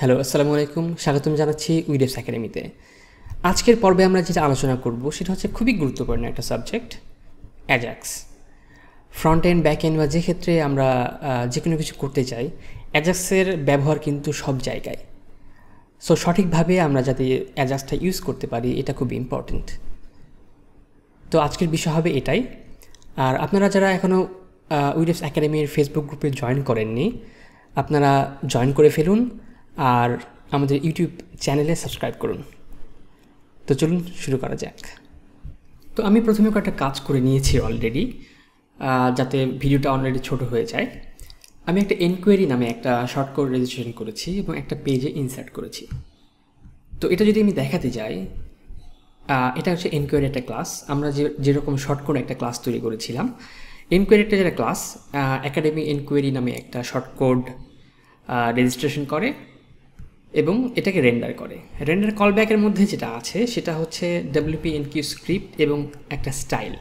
Hello আসসালামু আলাইকুম স্বাগতম জানাচ্ছি উইডেপস একাডেমিতে আজকের পর্বে আমরা যেটা আলোচনা করব সেটা হচ্ছে খুবই গুরুত্বপূর্ণ একটা subject AJAX front end back end বা যে ক্ষেত্রে আমরা যে কোনো কিছু করতে চাই অ্যাজাক্সের ব্যবহার কিন্তু সব জায়গায় সো সঠিকভাবে আমরা যাতে অ্যাজাক্সটা ইউজ করতে পারি এটা খুব ইম্পর্ট্যান্ট তো আজকের বিষয় হবে এটাই আর আপনারা যারা এখনও উইডেপস একাডেমির ফেসবুক গ্রুপে জয়েন করেননি আপনারা জয়েন করে ফেলুন আর আমাদের ইউটিউব চ্যানেলে সাবস্ক্রাইব করুন তো চলুন শুরু করা যাক তো আমি প্রথমে কয়েকটা কাজ করে নিয়েছি অলরেডি যাতে ভিডিওটা অলরেডি ছোট হয়ে যায় আমি একটা এনকোয়ারি নামে একটা শর্ট কোড রেজিস্ট্রেশন করেছি এবং একটা পেজে ইনসার্ট করেছি তো এটা যদি আমি দেখাতে যাই এটা হচ্ছে এনকোয়ারি একটা ক্লাস আমরা যে যেরকম শর্ট কোড একটা ক্লাস তৈরি করেছিলাম এনকোয়ারি একটা যেটা ক্লাস একাডেমি এনকোয়ারি নামে একটা শর্ট কোড রেজিস্ট্রেশন করে এবং এটাকে রেন্ডার করে রেন্ডার কলব্যাকের মধ্যে যেটা আছে সেটা হচ্ছে ডাব্লিউপি এনকিউ স্ক্রিপ্ট এবং একটা স্টাইল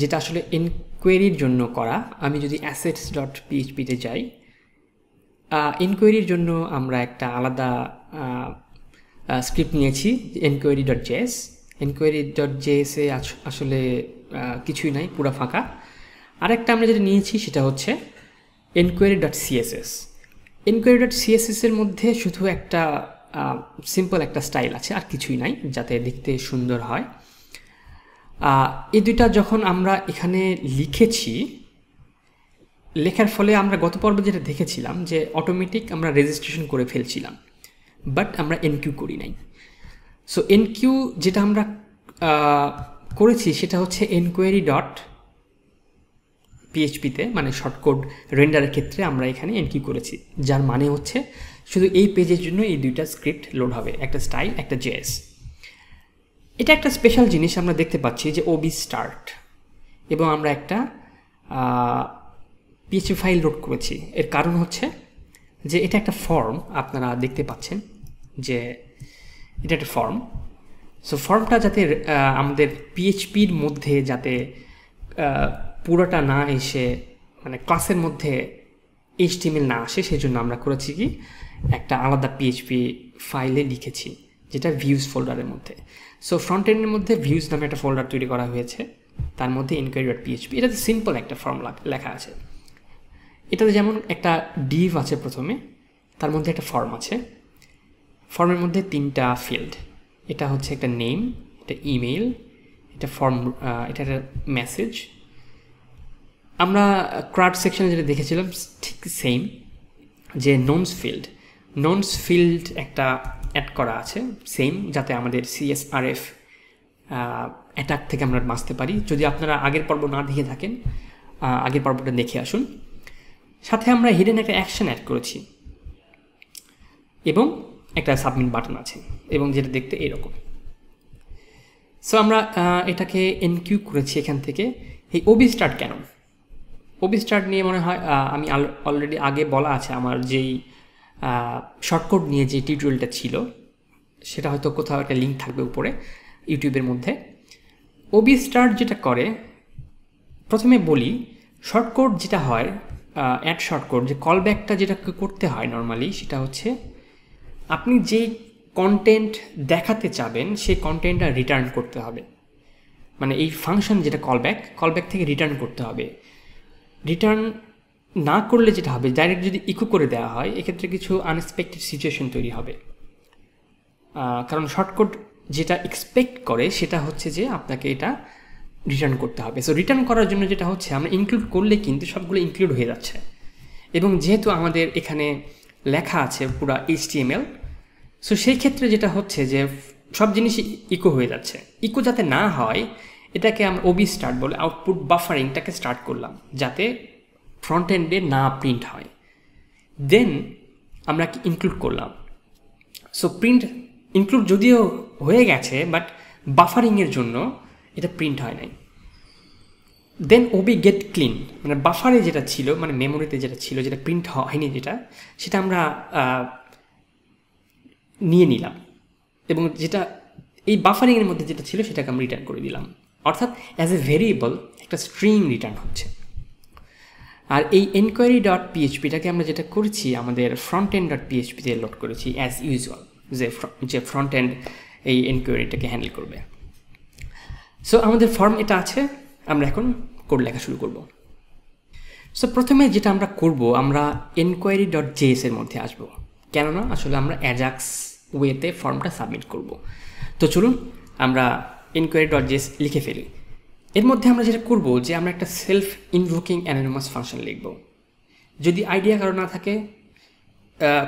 যেটা আসলে ইনকোয়ারির জন্য করা আমি যদি অ্যাসেটস ডট পিএইচপিতে যাই ইনকোয়ারির জন্য আমরা একটা আলাদা স্ক্রিপ্ট নিয়েছি enquiry dot JS enquiry dot জেএসে আসলে কিছুই নাই পুরো ফাঁকা আরেকটা আমরা যেটা নিয়েছি সেটা হচ্ছে enquiry dot CSS enquiry dot এর মধ্যে শুধু একটা সিম্পল একটা স্টাইল আছে আর কিছুই নাই যাতে দেখতে সুন্দর হয় এই দুইটা যখন আমরা এখানে লিখেছি লেখার ফলে আমরা গত পর্বে যেটা দেখেছিলাম যে অটোমেটিক আমরা রেজিস্ট্রেশন করে ফেলছিলাম বাট আমরা এনকিউ করি নাই সো এনকিউ যেটা আমরা করেছি সেটা হচ্ছে এনকোয়ারি ডট পিএইচপিতে মানে শর্টকোড রেন্ডারের ক্ষেত্রে আমরা এখানে এন্ট্রি করেছি যার মানে হচ্ছে শুধু এই পেজের জন্য এই দুইটা স্ক্রিপ্ট লোড হবে একটা স্টাইল একটা জেএস এটা একটা স্পেশাল জিনিস আমরা দেখতে পাচ্ছি যে ওবি স্টার্ট এবং আমরা একটা পিএইচপি ফাইল লোড করেছি এর কারণ হচ্ছে যে এটা একটা ফর্ম আপনারা দেখতে পাচ্ছেন যে এটা একটা ফর্ম সো ফর্মটা যাতে আমাদের পিএইচপির মধ্যে যাতে পুরোটা না এসে মানে ক্লাসের মধ্যে এইচটিএমএল না আসে সেই জন্য আমরা করেছি কি একটা আলাদা পিএইচপি ফাইলে লিখেছি যেটা ভিউজ ফোল্ডারের মধ্যে সো ফ্রন্ট এন্ডের মধ্যে ভিউজ নামে একটা ফোল্ডার তৈরি করা হয়েছে তার মধ্যে ইনকোয়ারি ডট পিএইচপি এটাতে সিম্পল একটা ফর্ম লেখা আছে এটাতে যেমন একটা ডিভ আছে প্রথমে তার মধ্যে একটা ফর্ম আছে ফর্মের মধ্যে তিনটা ফিল্ড এটা হচ্ছে একটা নেম এটা ইমেল এটা ফর্ম এটা একটা মেসেজ আমরা ক্রাট সেকশনে যেটা দেখেছিলাম ঠিক সেম যে নন্স ফিল্ড নন্স ফিল্ড একটা অ্যাড করা আছে সেম যাতে আমাদের সিএসআরএফ অ্যাটাক থেকে আমরা বাঁচতে পারি যদি আপনারা আগের পর্ব না দেখে থাকেন আগের পর্বটা দেখে আসুন সাথে আমরা হিডেন একটা অ্যাকশান অ্যাড করেছি এবং একটা সাবমিট বাটন আছে এবং যেটা দেখতে এরকম সো আমরা এটাকে এনকিউ করেছি এখান থেকে এই ওবি স্টার্ট কেন ওবি স্টার্ট নিয়ে মনে হয় আমি অলরেডি আগে বলা আছে আমার যেই শর্টকট নিয়ে যে টিউটোরিয়ালটা ছিল সেটা হয়তো কোথাও একটা লিঙ্ক থাকবে উপরে ইউটিউবের মধ্যে ওবি স্টার্ট যেটা করে প্রথমে বলি শর্টকট যেটা হয় অ্যাড শর্টকট যে কল ব্যাকটা যেটা করতে হয় নর্মালি সেটা হচ্ছে আপনি যেই কন্টেন্ট দেখাতে চাবেন সেই কন্টেন্টটা রিটার্ন করতে হবে মানে এই ফাংশন যেটা কলব্যাক কলব্যাক থেকে রিটার্ন করতে হবে রিটার্ন না করলে যেটা হবে ডাইরেক্ট যদি ইকো করে দেওয়া হয় এক্ষেত্রে কিছু আনএক্সপেক্টেড সিচুয়েশন তৈরি হবে কারণ শর্টকট যেটা এক্সপেক্ট করে সেটা হচ্ছে যে আপনাকে এটা রিটার্ন করতে হবে সো রিটার্ন করার জন্য যেটা হচ্ছে আমরা ইনক্লুড করলে কিন্তু সবগুলো ইনক্লুড হয়ে যাচ্ছে এবং যেহেতু আমাদের এখানে লেখা আছে পুরা এইচটিএমএল সো সেই ক্ষেত্রে যেটা হচ্ছে যে সব জিনিসই ইকো হয়ে যাচ্ছে ইকো যাতে না হয় এটাকে আমরা ওবি স্টার্ট বলে আউটপুট বাফারিংটাকে স্টার্ট করলাম যাতে ফ্রন্ট এন্ডে না প্রিন্ট হয় দেন আমরা কি ইনক্লুড করলাম সো প্রিন্ট ইনক্লুড যদিও হয়ে গেছে বাট বাফারিংয়ের জন্য এটা প্রিন্ট হয় নাই দেন ওবি গেট ক্লিন মানে বাফারে যেটা ছিল মানে মেমোরিতে যেটা ছিল যেটা প্রিন্ট হয়নি যেটা সেটা আমরা নিয়ে নিলাম এবং যেটা এই বাফারিংয়ের মধ্যে যেটা ছিল সেটাকে আমরা রিটার্ন করে দিলাম অর্থাৎ অ্যাজ এ ভেরিয়েবল একটা স্ট্রিং রিটার্ন হচ্ছে আর এই এনকোয়ারি ডট পিএইচপিটাকে আমরা যেটা করেছি আমাদের ফ্রন্ট এন্ড ডট পিএইচপিতে লোড করেছি অ্যাজ ইউজুয়াল যে যে ফ্রন্ট এন্ড এই এনকোয়ারিটাকে হ্যান্ডেল করবে সো আমাদের ফর্ম এটা আছে আমরা এখন কোড লেখা শুরু করব সো প্রথমে যেটা আমরা করব আমরা এনকোয়ারি ডট জেএস এর মধ্যে আসব কেননা আসলে আমরা অ্যাজাক্স ওয়েতে ফর্মটা সাবমিট করব তো চলুন আমরা ইনকোয়ারি ডট জিএস লিখে ফেলি এর মধ্যে আমরা যেটা করবো যে আমরা একটা সেলফ ইনভোকিং অ্যানোনোমাস ফাংশন লিখব যদি আইডিয়া কারো না থাকে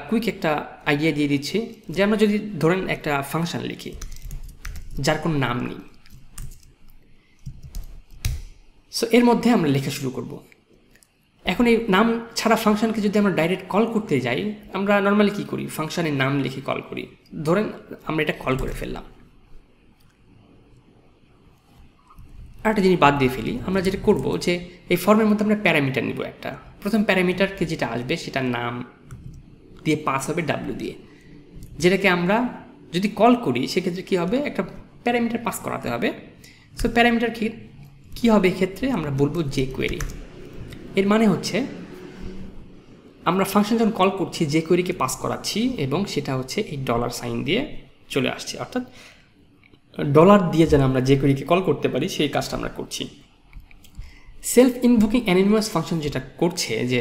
কুইক একটা আইডিয়া দিয়ে দিচ্ছি যে আমরা যদি ধরেন একটা ফাংশন লিখি যার কোনো নাম নেই সো এর মধ্যে আমরা লেখা শুরু করব এখন এই নাম ছাড়া ফাংশনকে যদি আমরা ডাইরেক্ট কল করতে যাই আমরা নর্মালি কী করি ফাংশনের নাম লিখে কল করি ধরেন আমরা এটা কল করে ফেললাম আরেকটা জিনিস বাদ দিয়ে ফেলি আমরা যেটা করব যে এই ফর্মের মধ্যে আমরা প্যারামিটার নিব একটা প্রথম প্যারামিটারকে যেটা আসবে সেটার নাম দিয়ে পাস হবে ডাব্লু দিয়ে যেটাকে আমরা যদি কল করি সেক্ষেত্রে কী হবে একটা প্যারামিটার পাস করাতে হবে সো প্যারামিটার কী হবে ক্ষেত্রে আমরা বলবো যে কোয়েরি এর মানে হচ্ছে আমরা ফাংশন যখন কল করছি যে কোয়েরিকে পাস করাচ্ছি এবং সেটা হচ্ছে এই ডলার সাইন দিয়ে চলে আসছে অর্থাৎ ডলার দিয়ে যেন আমরা যে কোয়েরিকে কল করতে পারি সেই কাজটা আমরা করছি সেলফ ইনভোকিং অ্যানিমাস ফাংশন যেটা করছে যে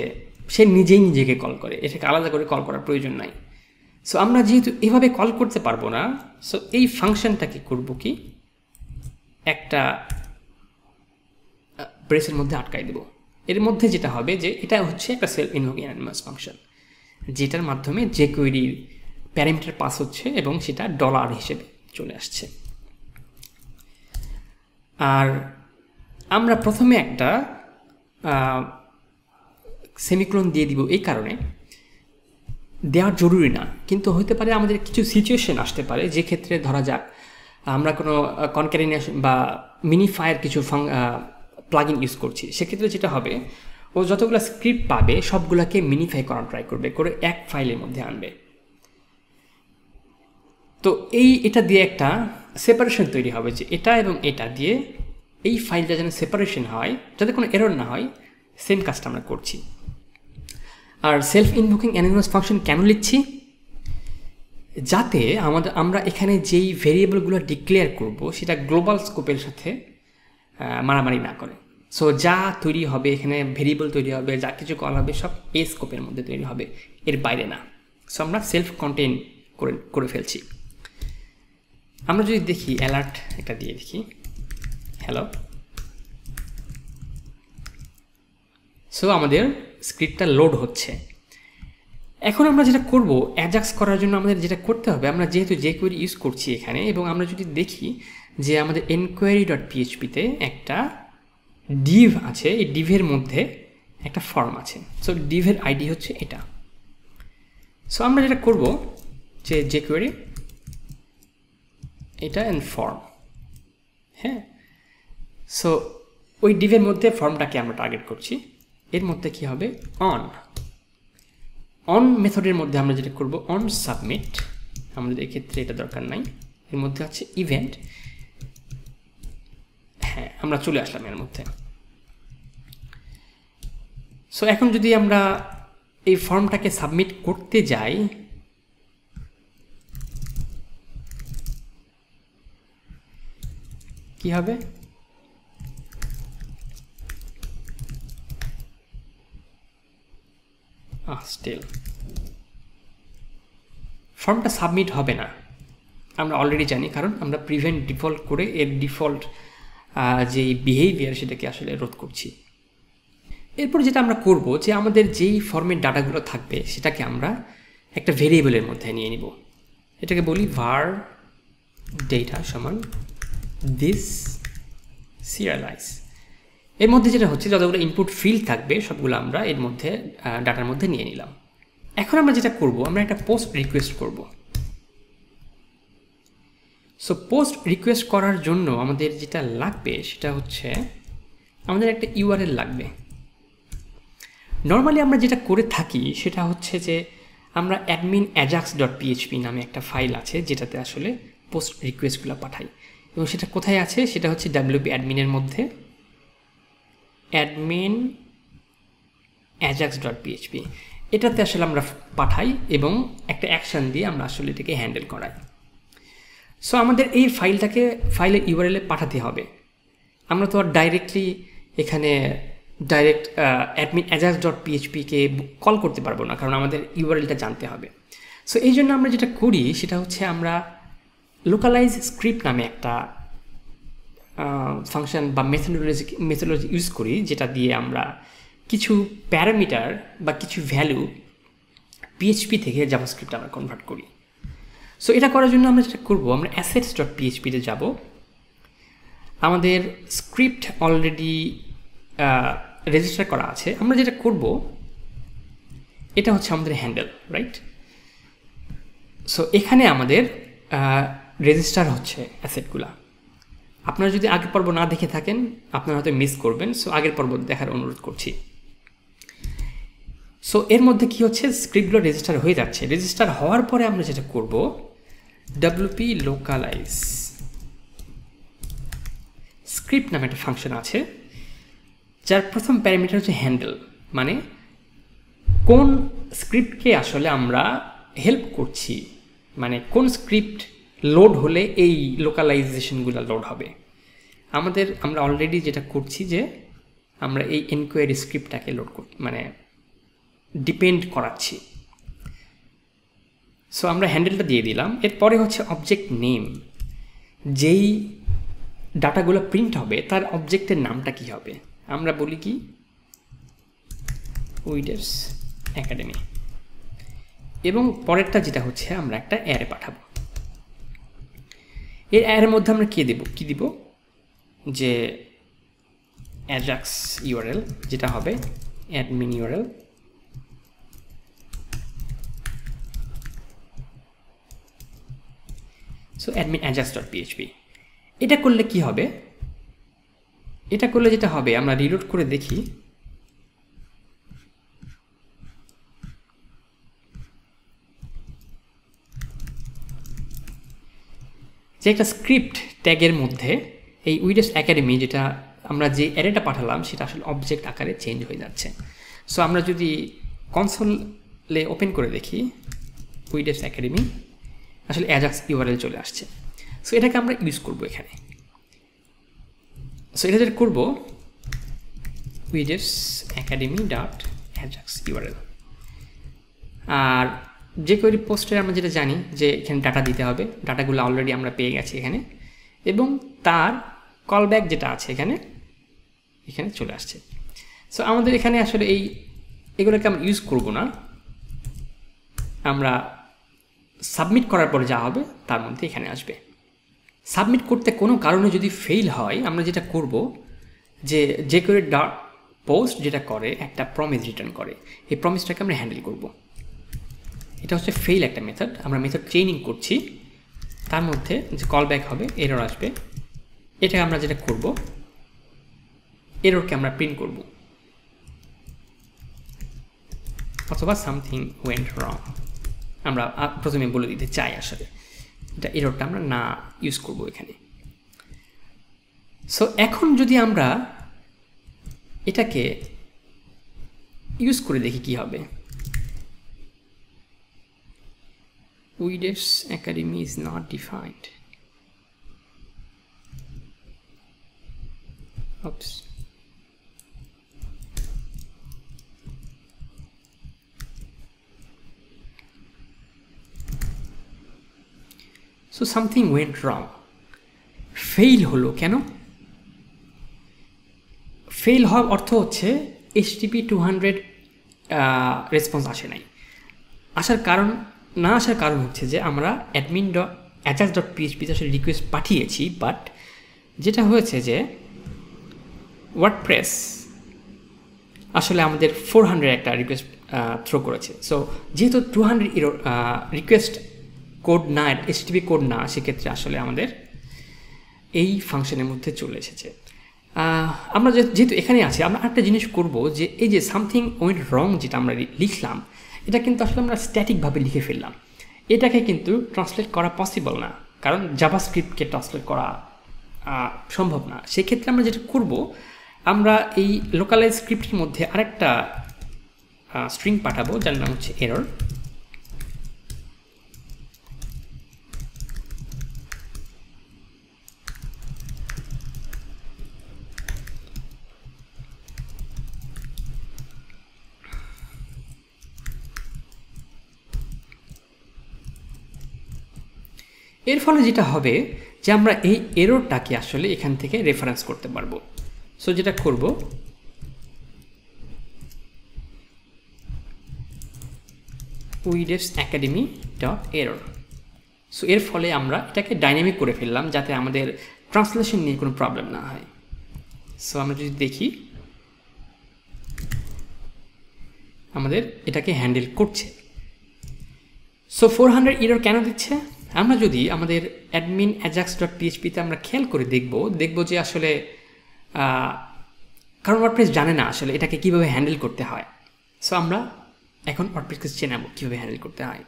সে নিজেই নিজেকে কল করে এটাকে আলাদা করে কল করার প্রয়োজন নাই সো আমরা যেহেতু এভাবে কল করতে পারবো না সো এই ফাংশনটা কি করবো কি একটা প্রেসের মধ্যে আটকাই দেব এর মধ্যে যেটা হবে যে এটা হচ্ছে একটা সেলফ ইনভোকিং অ্যানিমাস ফাংশন যেটার মাধ্যমে যে কুইরির প্যারামিটার পাস হচ্ছে এবং সেটা ডলার হিসেবে চলে আসছে আর আমরা প্রথমে একটা সেমিক্রোন দিয়ে দিব এই কারণে দেওয়া জরুরি না কিন্তু হতে পারে আমাদের কিছু সিচুয়েশন আসতে পারে যে ক্ষেত্রে ধরা যাক আমরা কোনো কনক্যারিনেশন বা মিনিফায়ার কিছু ফাং প্লাগ ইউজ করছি সেক্ষেত্রে যেটা হবে ও যতগুলো স্ক্রিপ্ট পাবে সবগুলোকে মিনিফাই করার ট্রাই করবে করে এক ফাইলের মধ্যে আনবে তো এই এটা দিয়ে একটা সেপারেশন তৈরি হবে যে এটা এবং এটা দিয়ে এই ফাইলটা যেন সেপারেশন হয় যাতে কোনো এরর না হয় সেম কাজটা আমরা করছি আর সেলফ ইনভোকিং অ্যানিমাস ফাংশন কেন লিখছি যাতে আমাদের আমরা এখানে যেই ভেরিয়েবলগুলো ডিক্লেয়ার করব সেটা গ্লোবাল স্কোপের সাথে মারামারি না করে সো যা তৈরি হবে এখানে ভেরিয়েবল তৈরি হবে যা কিছু কল হবে সব এ স্কোপের মধ্যে তৈরি হবে এর বাইরে না সো আমরা সেলফ কন্টেন করে করে ফেলছি আমরা যদি দেখি অ্যালার্ট একটা দিয়ে দেখি হ্যালো সো আমাদের স্ক্রিপ্টটা লোড হচ্ছে এখন আমরা যেটা করব অ্যাজাক্স করার জন্য আমাদের যেটা করতে হবে আমরা যেহেতু যে কোয়েরি ইউজ করছি এখানে এবং আমরা যদি দেখি যে আমাদের এনকোয়ারি ডট পিএইচপিতে একটা ডিভ আছে এই ডিভের মধ্যে একটা ফর্ম আছে সো ডিভের আইডি হচ্ছে এটা সো আমরা যেটা করব যে যে কোয়েরি এটা অ্যান্ড ফর্ম হ্যাঁ সো ওই ডিভের মধ্যে ফর্মটাকে আমরা টার্গেট করছি এর মধ্যে কি হবে অন অন মেথডের মধ্যে আমরা যেটা করব অন সাবমিট আমাদের এক্ষেত্রে এটা দরকার নাই এর মধ্যে আছে ইভেন্ট হ্যাঁ আমরা চলে আসলাম এর মধ্যে সো এখন যদি আমরা এই ফর্মটাকে সাবমিট করতে যাই কি হবে স্টিল ফর্মটা সাবমিট হবে না আমরা অলরেডি জানি কারণ আমরা প্রিভেন্ট ডিফল্ট করে এর ডিফল্ট যে বিহেভিয়ার সেটাকে আসলে রোধ করছি এরপর যেটা আমরা করব যে আমাদের যেই ফর্মের ডাটাগুলো থাকবে সেটাকে আমরা একটা ভেরিয়েবলের মধ্যে নিয়ে নিব এটাকে বলি ভার ডেটা সমান দিস সিরিয়ালাইজ এর মধ্যে যেটা হচ্ছে যতগুলো ইনপুট ফিল থাকবে সবগুলো আমরা এর মধ্যে ডাটার মধ্যে নিয়ে নিলাম এখন আমরা যেটা করব আমরা একটা পোস্ট রিকোয়েস্ট করব সো পোস্ট রিকোয়েস্ট করার জন্য আমাদের যেটা লাগবে সেটা হচ্ছে আমাদের একটা ইউআরএল লাগবে নর্মালি আমরা যেটা করে থাকি সেটা হচ্ছে যে আমরা অ্যাডমিন অ্যাজাক্স ডট পিএইচপি নামে একটা ফাইল আছে যেটাতে আসলে পোস্ট রিকোয়েস্টগুলো পাঠাই এবং সেটা কোথায় আছে সেটা হচ্ছে ডাব্লিউপি অ্যাডমিনের মধ্যে অ্যাডমিন অ্যাজাক্স ডট পিএইচপি এটাতে আসলে আমরা পাঠাই এবং একটা অ্যাকশান দিয়ে আমরা আসলে এটাকে হ্যান্ডেল করাই সো আমাদের এই ফাইলটাকে ফাইলে ইউআরএলে পাঠাতে হবে আমরা তো আর ডাইরেক্টলি এখানে ডাইরেক্ট অ্যাডমিন অ্যাজাক্স ডট পিএইচপিকে কল করতে পারবো না কারণ আমাদের ইউআরএলটা জানতে হবে সো এই জন্য আমরা যেটা করি সেটা হচ্ছে আমরা লোকালাইজ স্ক্রিপ্ট নামে একটা ফাংশন বা মেথোডোলজি মেথোডোলজি ইউজ করি যেটা দিয়ে আমরা কিছু প্যারামিটার বা কিছু ভ্যালু পিএইচপি থেকে স্ক্রিপ্ট আমরা কনভার্ট করি সো এটা করার জন্য আমরা যেটা করবো আমরা অ্যাসেটস ডট পিএইচপিতে যাব আমাদের স্ক্রিপ্ট অলরেডি রেজিস্টার করা আছে আমরা যেটা করব এটা হচ্ছে আমাদের হ্যান্ডেল রাইট সো এখানে আমাদের রেজিস্টার হচ্ছে অ্যাসেটগুলা আপনারা যদি আগের পর্ব না দেখে থাকেন আপনারা হয়তো মিস করবেন সো আগের পর্ব দেখার অনুরোধ করছি সো এর মধ্যে কি হচ্ছে স্ক্রিপ্টগুলো রেজিস্টার হয়ে যাচ্ছে রেজিস্টার হওয়ার পরে আমরা যেটা করব ডাব্লুপি লোকালাইজ স্ক্রিপ্ট নামে একটা ফাংশন আছে যার প্রথম প্যারামিটার হচ্ছে হ্যান্ডেল মানে কোন স্ক্রিপ্টকে আসলে আমরা হেল্প করছি মানে কোন স্ক্রিপ্ট লোড হলে এই লোকালাইজেশনগুলো লোড হবে আমাদের আমরা অলরেডি যেটা করছি যে আমরা এই এনকোয়ারি স্ক্রিপ্টটাকে লোড কর মানে ডিপেন্ড করাচ্ছি সো আমরা হ্যান্ডেলটা দিয়ে দিলাম এরপরে হচ্ছে অবজেক্ট নেম যেই ডাটাগুলো প্রিন্ট হবে তার অবজেক্টের নামটা কি হবে আমরা বলি কি উইডার্স একাডেমি এবং পরেরটা যেটা হচ্ছে আমরা একটা অ্যারে পাঠাবো এর এর মধ্যে আমরা কে দেব কি দিব যে অ্যাড্রাক্স ইউরএল যেটা হবে admin URL so admin AJAX dot PHP এটা করলে কি হবে এটা করলে যেটা হবে আমরা রিলোড করে দেখি যে একটা স্ক্রিপ্ট ট্যাগের মধ্যে এই উইডেস একাডেমি যেটা আমরা যে অ্যারেটা পাঠালাম সেটা আসলে অবজেক্ট আকারে চেঞ্জ হয়ে যাচ্ছে সো আমরা যদি কনসোলে ওপেন করে দেখি উইডেস একাডেমি আসলে অ্যাজাক্স ইউআরএল চলে আসছে সো এটাকে আমরা ইউজ করব এখানে সো এটা যেটা করবো weDevs academy dot ajax URL আর যে কোয়েরি পোস্টের আমরা যেটা জানি যে এখানে ডাটা দিতে হবে ডাটাগুলো অলরেডি আমরা পেয়ে গেছি এখানে এবং তার কলব্যাক যেটা আছে এখানে এখানে চলে আসছে সো আমাদের এখানে আসলে এই এগুলোকে আমরা ইউজ করব না আমরা সাবমিট করার পরে যা হবে তার মধ্যে এখানে আসবে সাবমিট করতে কোনো কারণে যদি ফেল হয় আমরা যেটা করব যে যে করে পোস্ট যেটা করে একটা প্রমিস রিটার্ন করে এই প্রমিসটাকে আমরা হ্যান্ডেল করবো এটা হচ্ছে ফেইল একটা মেথড আমরা মেথড ট্রেনিং করছি তার মধ্যে যে কল ব্যাক হবে এরর আসবে এটা আমরা যেটা করব এররকে আমরা প্রিন্ট করব অথবা সামথিং ওয়েন্ট রং আমরা প্রথমে বলে দিতে চাই আসলে এটা এররটা আমরা না ইউজ করব এখানে সো এখন যদি আমরা এটাকে ইউজ করে দেখি কি হবে UEDEF's academy is not defined. Oops. So something went wrong fail হলো কেন ফেল হওয়ার অর্থ হচ্ছে এইচটিপি টু হান্ড্রেড রেসপন্স আসে নাই আসার কারণ না আসার কারণ হচ্ছে যে আমরা অ্যাডমিন ডট অ্যাচাস ডট পিএইচপিতে আসলে রিকোয়েস্ট পাঠিয়েছি বাট যেটা হয়েছে যে ওয়ার্ডপ্রেস আসলে আমাদের ফোর হান্ড্রেড একটা রিকোয়েস্ট থ্রো করেছে সো যেহেতু টু হান্ড্রেড রিকোয়েস্ট কোড না টিভি কোড না সেক্ষেত্রে আসলে আমাদের এই ফাংশনের মধ্যে চলে এসেছে আমরা যেহেতু এখানে আছি আমরা একটা জিনিস করব যে এই যে সামথিং ওয়েন্ট রং যেটা আমরা লিখলাম এটা কিন্তু আসলে আমরা স্ট্যাটিকভাবে লিখে ফেললাম এটাকে কিন্তু ট্রান্সলেট করা পসিবল না কারণ জাভা স্ক্রিপ্টকে ট্রান্সলেট করা সম্ভব না সেক্ষেত্রে আমরা যেটা করব আমরা এই লোকালাইজ স্ক্রিপ্টের মধ্যে আরেকটা স্ট্রিং পাঠাবো যার নাম হচ্ছে এরর এর ফলে যেটা হবে যে আমরা এই এরোরটাকে আসলে এখান থেকে রেফারেন্স করতে পারবো সো যেটা করব weDevs academy dot error so এর ফলে আমরা এটাকে ডাইনামিক করে ফেললাম যাতে আমাদের ট্রান্সলেশন নিয়ে কোনো প্রবলেম না হয় সো আমরা যদি দেখি আমাদের এটাকে হ্যান্ডেল করছে সো ফোর হান্ড্রেড ইরোর কেন দিচ্ছে আমরা যদি আমাদের অ্যাডমিন অ্যাজাক্স ডট পিএইচপিতে আমরা খেয়াল করে দেখব দেখব যে আসলে কারণ ওয়ার্ডপ্রেস জানে না আসলে এটাকে কিভাবে হ্যান্ডেল করতে হয় সো আমরা এখন ওয়ার্ডপ্রেসকে চেনাবো কীভাবে হ্যান্ডেল করতে হয়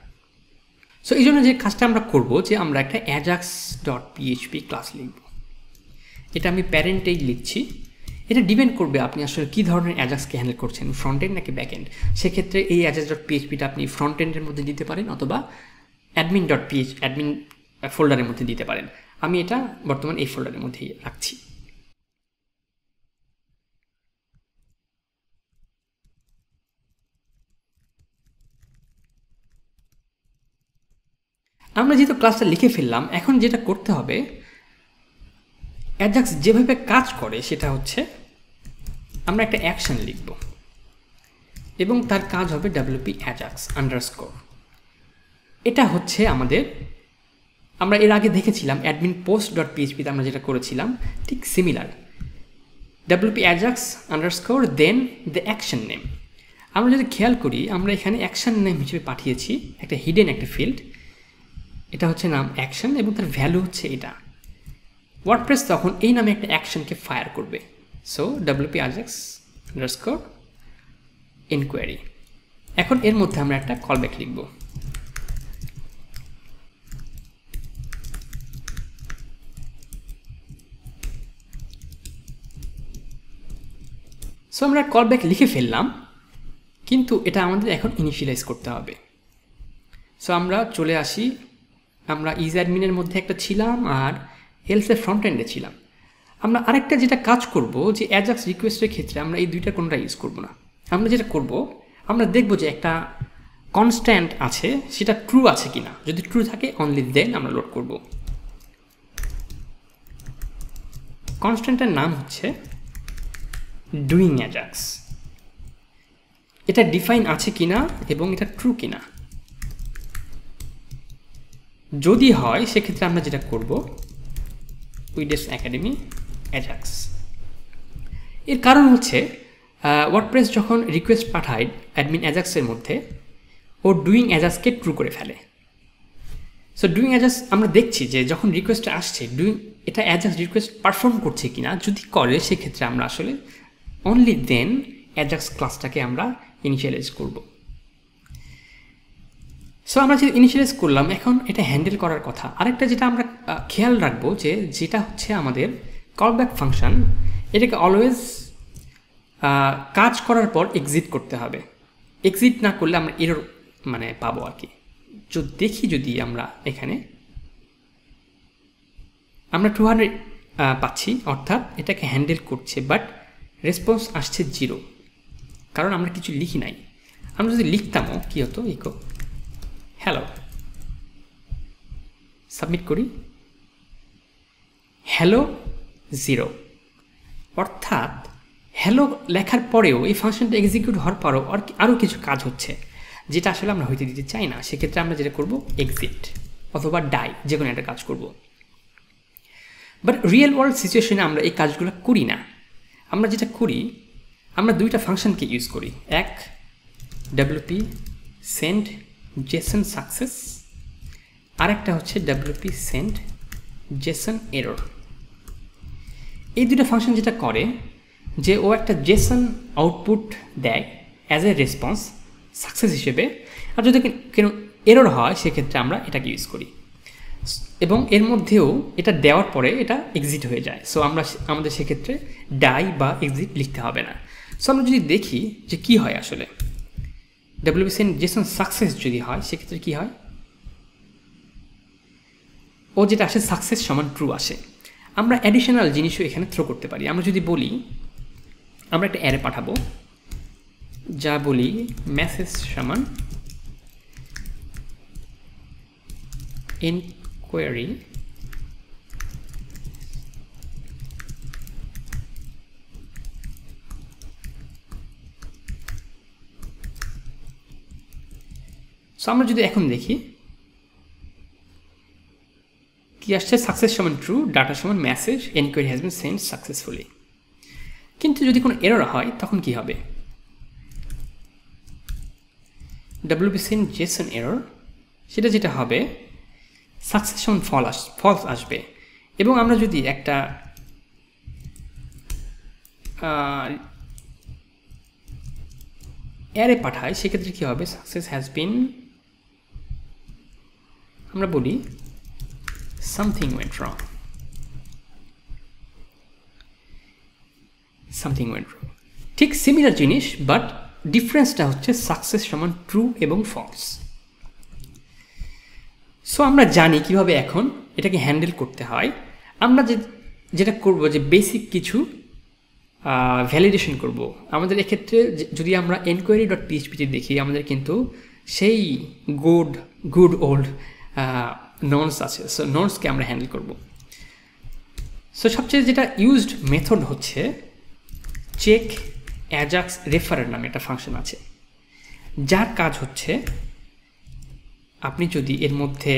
সো এই জন্য যে কাজটা আমরা করব যে আমরা একটা অ্যাজাক্স ডট পিএইচপি ক্লাস লিখব এটা আমি প্যারেন্টেই লিখছি এটা ডিপেন্ড করবে আপনি আসলে কী ধরনের অ্যাজাক্সকে হ্যান্ডেল করছেন ফ্রন্ট এন্ড নাকি ব্যাক এন্ড সেক্ষেত্রে এই অ্যাজাক্স ডট পিএইচপিটা আপনি ফ্রন্ট এন্ডের মধ্যে দিতে পারেন অথবা অ্যাডমিন ডট পিএইচ অ্যাডমিন ফোল্ডারের মধ্যে দিতে পারেন আমি এটা বর্তমান এই ফোল্ডারের মধ্যেই রাখছি আমরা যেহেতু ক্লাসটা লিখে ফেললাম এখন যেটা করতে হবে অ্যাডজাক্স যেভাবে কাজ করে সেটা হচ্ছে আমরা একটা অ্যাকশন লিখব এবং তার কাজ হবে ডাব্লিউপি অ্যাডজাক্স আন্ডারস্কোর এটা হচ্ছে আমাদের আমরা এর আগে দেখেছিলাম অ্যাডমিন পোস্ট ডট পিএইচপিতে আমরা যেটা করেছিলাম ঠিক similar WP ajax underscore then the action name আমরা যদি খেয়াল করি আমরা এখানে অ্যাকশন নেম হিসেবে পাঠিয়েছি একটা হিডেন একটা ফিল্ড এটা হচ্ছে নাম অ্যাকশন এবং তার ভ্যালু হচ্ছে এটা ওয়ার্ডপ্রেস তখন এই নামে একটা অ্যাকশনকে ফায়ার করবে so WP ajax underscore inquiry এখন এর মধ্যে আমরা একটা কলব্যাক লিখবো সো আমরা কল ব্যাক লিখে ফেললাম কিন্তু এটা আমাদের এখন ইনিশিয়ালাইজ করতে হবে সো আমরা চলে আসি আমরা ইজ অ্যাডমিনের মধ্যে একটা ছিলাম আর এলসে ফ্রন্ট এন্ডে ছিলাম আমরা আরেকটা যেটা কাজ করব যে অ্যাজাক্স রিকোয়েস্টের ক্ষেত্রে আমরা এই দুইটা কোনটা ইউজ করব না আমরা যেটা করব আমরা দেখব যে একটা কনস্ট্যান্ট আছে সেটা ট্রু আছে কি না যদি ট্রু থাকে অনলি দেন আমরা লোড করব কনস্ট্যান্টের নাম হচ্ছে ডুইং অ্যাজাক্স এটা ডিফাইন আছে কিনা এবং এটা ট্রু কিনা যদি হয় সেক্ষেত্রে আমরা যেটা করব উইডেস একাডেমি অ্যাজাক্স এর কারণ হচ্ছে ওয়ার্ডপ্রেস যখন রিকোয়েস্ট পাঠায় অ্যাডমিন অ্যাজাক্সের মধ্যে ও ডুইং অ্যাজাক্সকে ট্রু করে ফেলে সো ডুইং অ্যাজাক্স আমরা দেখছি যে যখন রিকোয়েস্ট আসছে ডুইং এটা অ্যাজাক্স রিকোয়েস্ট পারফর্ম করছে কিনা যদি করে সেক্ষেত্রে আমরা আসলে অনলি দেন অ্যাজাক্স ক্লাসটাকে আমরা ইনিশিয়ালাইজ করব সো আমরা যে ইনিশিয়ালাইজ করলাম এখন এটা হ্যান্ডেল করার কথা আরেকটা যেটা আমরা খেয়াল রাখবো যে যেটা হচ্ছে আমাদের কলব্যাক ফাংশন এটাকে অলওয়েজ কাজ করার পর এক্সিট করতে হবে এক্সিট না করলে আমরা এর মানে পাবো আর কি দেখি যদি আমরা এখানে আমরা টু হান্ড্রেড পাচ্ছি অর্থাৎ এটাকে হ্যান্ডেল করছে বাট রেসপন্স আসছে জিরো কারণ আমরা কিছু লিখি নাই আমরা যদি লিখতামও কী হতো ইকো হ্যালো সাবমিট করি হ্যালো জিরো অর্থাৎ হ্যালো লেখার পরেও এই ফাংশনটা এক্সিকিউট হওয়ার পরেও আর আরও কিছু কাজ হচ্ছে যেটা আসলে আমরা হইতে দিতে চাই না সেক্ষেত্রে আমরা যেটা করব এক্সিট অথবা ডাই যে কোনো একটা কাজ করব বাট রিয়েল ওয়ার্ল্ড সিচুয়েশনে আমরা এই কাজগুলো করি না আমরা যেটা করি আমরা দুইটা ফাংশনকে ইউজ করি এক ডাব্লিউপি সেন্ট জেসন সাকসেস আরেকটা হচ্ছে ডাব্লিউপি সেন্ট জেসন এরর এই দুইটা ফাংশন যেটা করে যে ও একটা জেসন আউটপুট দেয় অ্যাজ এ রেসপন্স সাকসেস হিসেবে আর যদি কেন এরর হয় সেক্ষেত্রে আমরা এটাকে ইউজ করি এবং এর মধ্যেও এটা দেওয়ার পরে এটা এক্সিট হয়ে যায় সো আমরা আমাদের সেক্ষেত্রে ডাই বা এক্সিট লিখতে হবে না সো আমরা যদি দেখি যে কি হয় আসলে ডাব্লিউবিসিএন জেসন সাকসেস যদি হয় সেক্ষেত্রে কি হয় ও যেটা আসে সাকসেস সমান ট্রু আসে আমরা অ্যাডিশনাল জিনিসও এখানে থ্রো করতে পারি আমরা যদি বলি আমরা একটা অ্যারে পাঠাবো যা বলি মেসেজ সমান query সো আমরা যদি এখন দেখি কি আসছে সাকসেস সমান ট্রু ডাটা সমান message inquiry has been send successfully কিন্তু যদি কোনো এরর হয় তখন কি হবে ডাব্লিউবি সেন্ড জেসন এরর সেটা যেটা হবে সাকসেশন ফল আস ফলস আসবে এবং আমরা যদি একটা অ্যারে পাঠাই সেক্ষেত্রে কী হবে সাকসেস হ্যাজ বিন আমরা বলি something went wrong something went wrong ঠিক সিমিলার জিনিস বাট ডিফারেন্সটা হচ্ছে সাকসেস সমান ট্রু এবং ফলস সো আমরা জানি কিভাবে এখন এটাকে হ্যান্ডেল করতে হয় আমরা যে যেটা করব যে বেসিক কিছু ভ্যালিডেশন করব আমাদের এক্ষেত্রে যদি আমরা এনকোয়ারি ডট পিএইচপিটি দেখি আমাদের কিন্তু সেই গুড গুড ওল্ড ননস আছে সো ননসকে আমরা হ্যান্ডেল করব সো সবচেয়ে যেটা ইউজড মেথড হচ্ছে চেক অ্যাজাক্স রেফারের নামে একটা ফাংশন আছে যার কাজ হচ্ছে আপনি যদি এর মধ্যে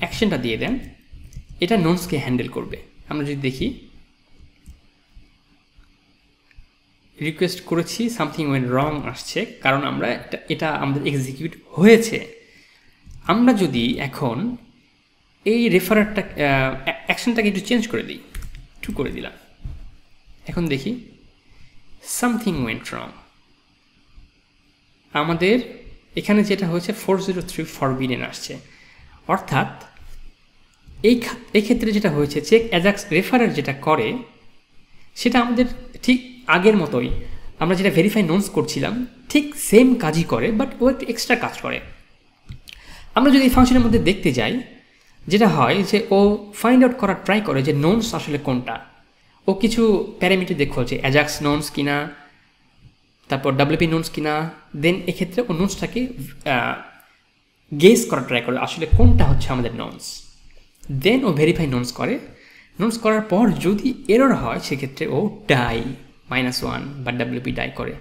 অ্যাকশনটা দিয়ে দেন এটা নোটসকে হ্যান্ডেল করবে আমরা যদি দেখি রিকোয়েস্ট করেছি সামথিং ওয়েন রং আসছে কারণ আমরা এটা আমাদের এক্সিকিউট হয়েছে আমরা যদি এখন এই রেফারারটা অ্যাকশনটাকে একটু চেঞ্জ করে দিই একটু করে দিলাম এখন দেখি সামথিং ওয়েন্ট রং আমাদের এখানে যেটা হয়েছে ফোর জিরো থ্রি ফরবিডেন আসছে অর্থাৎ এই এক্ষেত্রে যেটা হয়েছে চেক অ্যাজাক্স রেফারার যেটা করে সেটা আমাদের ঠিক আগের মতোই আমরা যেটা ভেরিফাই নোনস করছিলাম ঠিক সেম কাজই করে বাট ও একটু এক্সট্রা কাজ করে আমরা যদি এই ফাংশনের মধ্যে দেখতে যাই যেটা হয় যে ও ফাইন্ড আউট করার ট্রাই করে যে নোনস আসলে কোনটা ও কিছু প্যারামিটার দেখো যে অ্যাজাক্স নোনস কিনা তারপর ডাব্লিউপি নুনস কিনা দেন এক্ষেত্রে ও নুনসটাকে গেস করা ট্রাই করে আসলে কোনটা হচ্ছে আমাদের ননস দেন ও ভেরিফাই ননস করে ননস করার পর যদি এরর হয় সেক্ষেত্রে ও ডাই মাইনাস ওয়ান বা ডাব্লিউপি ডাই করে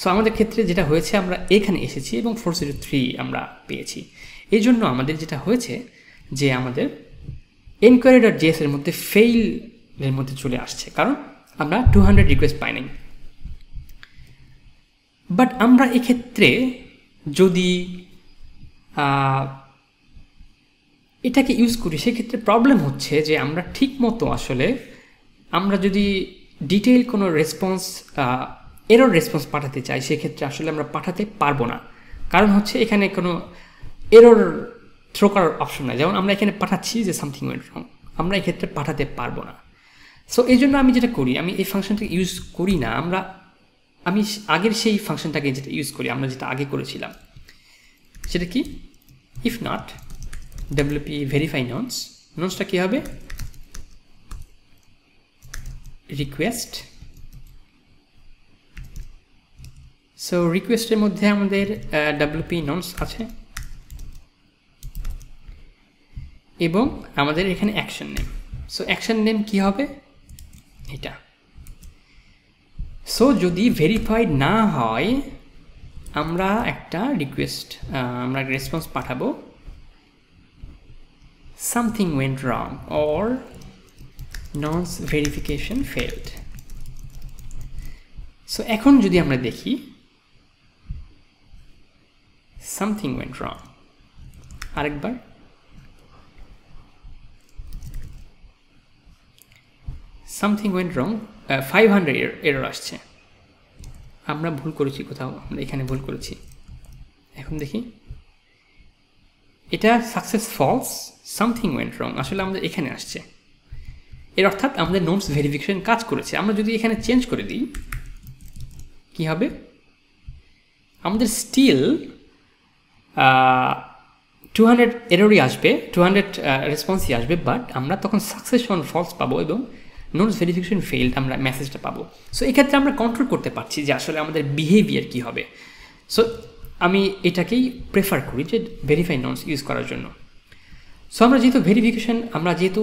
সো আমাদের ক্ষেত্রে যেটা হয়েছে আমরা এখানে এসেছি এবং ফোর জিরো থ্রি আমরা পেয়েছি এই জন্য আমাদের যেটা হয়েছে যে আমাদের এনকোয়ারি ডট জিএসের মধ্যে ফেইলের মধ্যে চলে আসছে কারণ আমরা টু হান্ড্রেড রিকোয়েস্ট পাইনি বাট আমরা এক্ষেত্রে যদি এটাকে ইউজ করি সেক্ষেত্রে প্রবলেম হচ্ছে যে আমরা ঠিক মতো আসলে আমরা যদি ডিটেইল কোনো রেসপন্স এরর রেসপন্স পাঠাতে চাই সেক্ষেত্রে আসলে আমরা পাঠাতে পারবো না কারণ হচ্ছে এখানে কোনো এরর থ্রো করার অপশন নাই যেমন আমরা এখানে পাঠাচ্ছি যে সামথিং ওয়েন্ট রং আমরা এক্ষেত্রে পাঠাতে পারবো না সো এই জন্য আমি যেটা করি আমি এই ফাংশনটাকে ইউজ করি না আমরা আমি আগের সেই ফাংশনটাকে যেটা ইউজ করি আমরা যেটা আগে করেছিলাম সেটা কি if not WP verify nonce নন্সটা কী হবে রিকোয়েস্ট সো রিকোয়েস্টের মধ্যে আমাদের ডাব্লিউপি নন্স আছে এবং আমাদের এখানে action name so action name কী হবে এটা সো যদি ভেরিফাইড না হয় আমরা একটা রিকোয়েস্ট আমরা রেসপন্স পাঠাবো something went wrong or nonce verification failed so এখন যদি আমরা দেখি সামথিং ওয়েন্ট রং আরেকবার something went wrong five hundred error আসছে আমরা ভুল করেছি কোথাও আমরা এখানে ভুল করেছি এখন দেখি এটা success false something went wrong আসলে আমাদের এখানে আসছে এর অর্থাৎ আমাদের নোটস ভেরিফিকেশন কাজ করেছে আমরা যদি এখানে চেঞ্জ করে দিই কি হবে আমাদের স্টিল টু হান্ড্রেড এরোরই আসবে টু হান্ড্রেড রেসপন্সই আসবে বাট আমরা তখন সাকসেস অন ফলস পাবো এবং নোটস ভেরিফিকেশন ফেইল্ড আমরা মেসেজটা পাবো সো এক্ষেত্রে আমরা কন্ট্রোল করতে পারছি যে আসলে আমাদের বিহেভিয়ার কী হবে সো আমি এটাকেই প্রেফার করি যে ভেরিফাই নোটস ইউজ করার জন্য সো আমরা যেহেতু ভেরিফিকেশান আমরা যেহেতু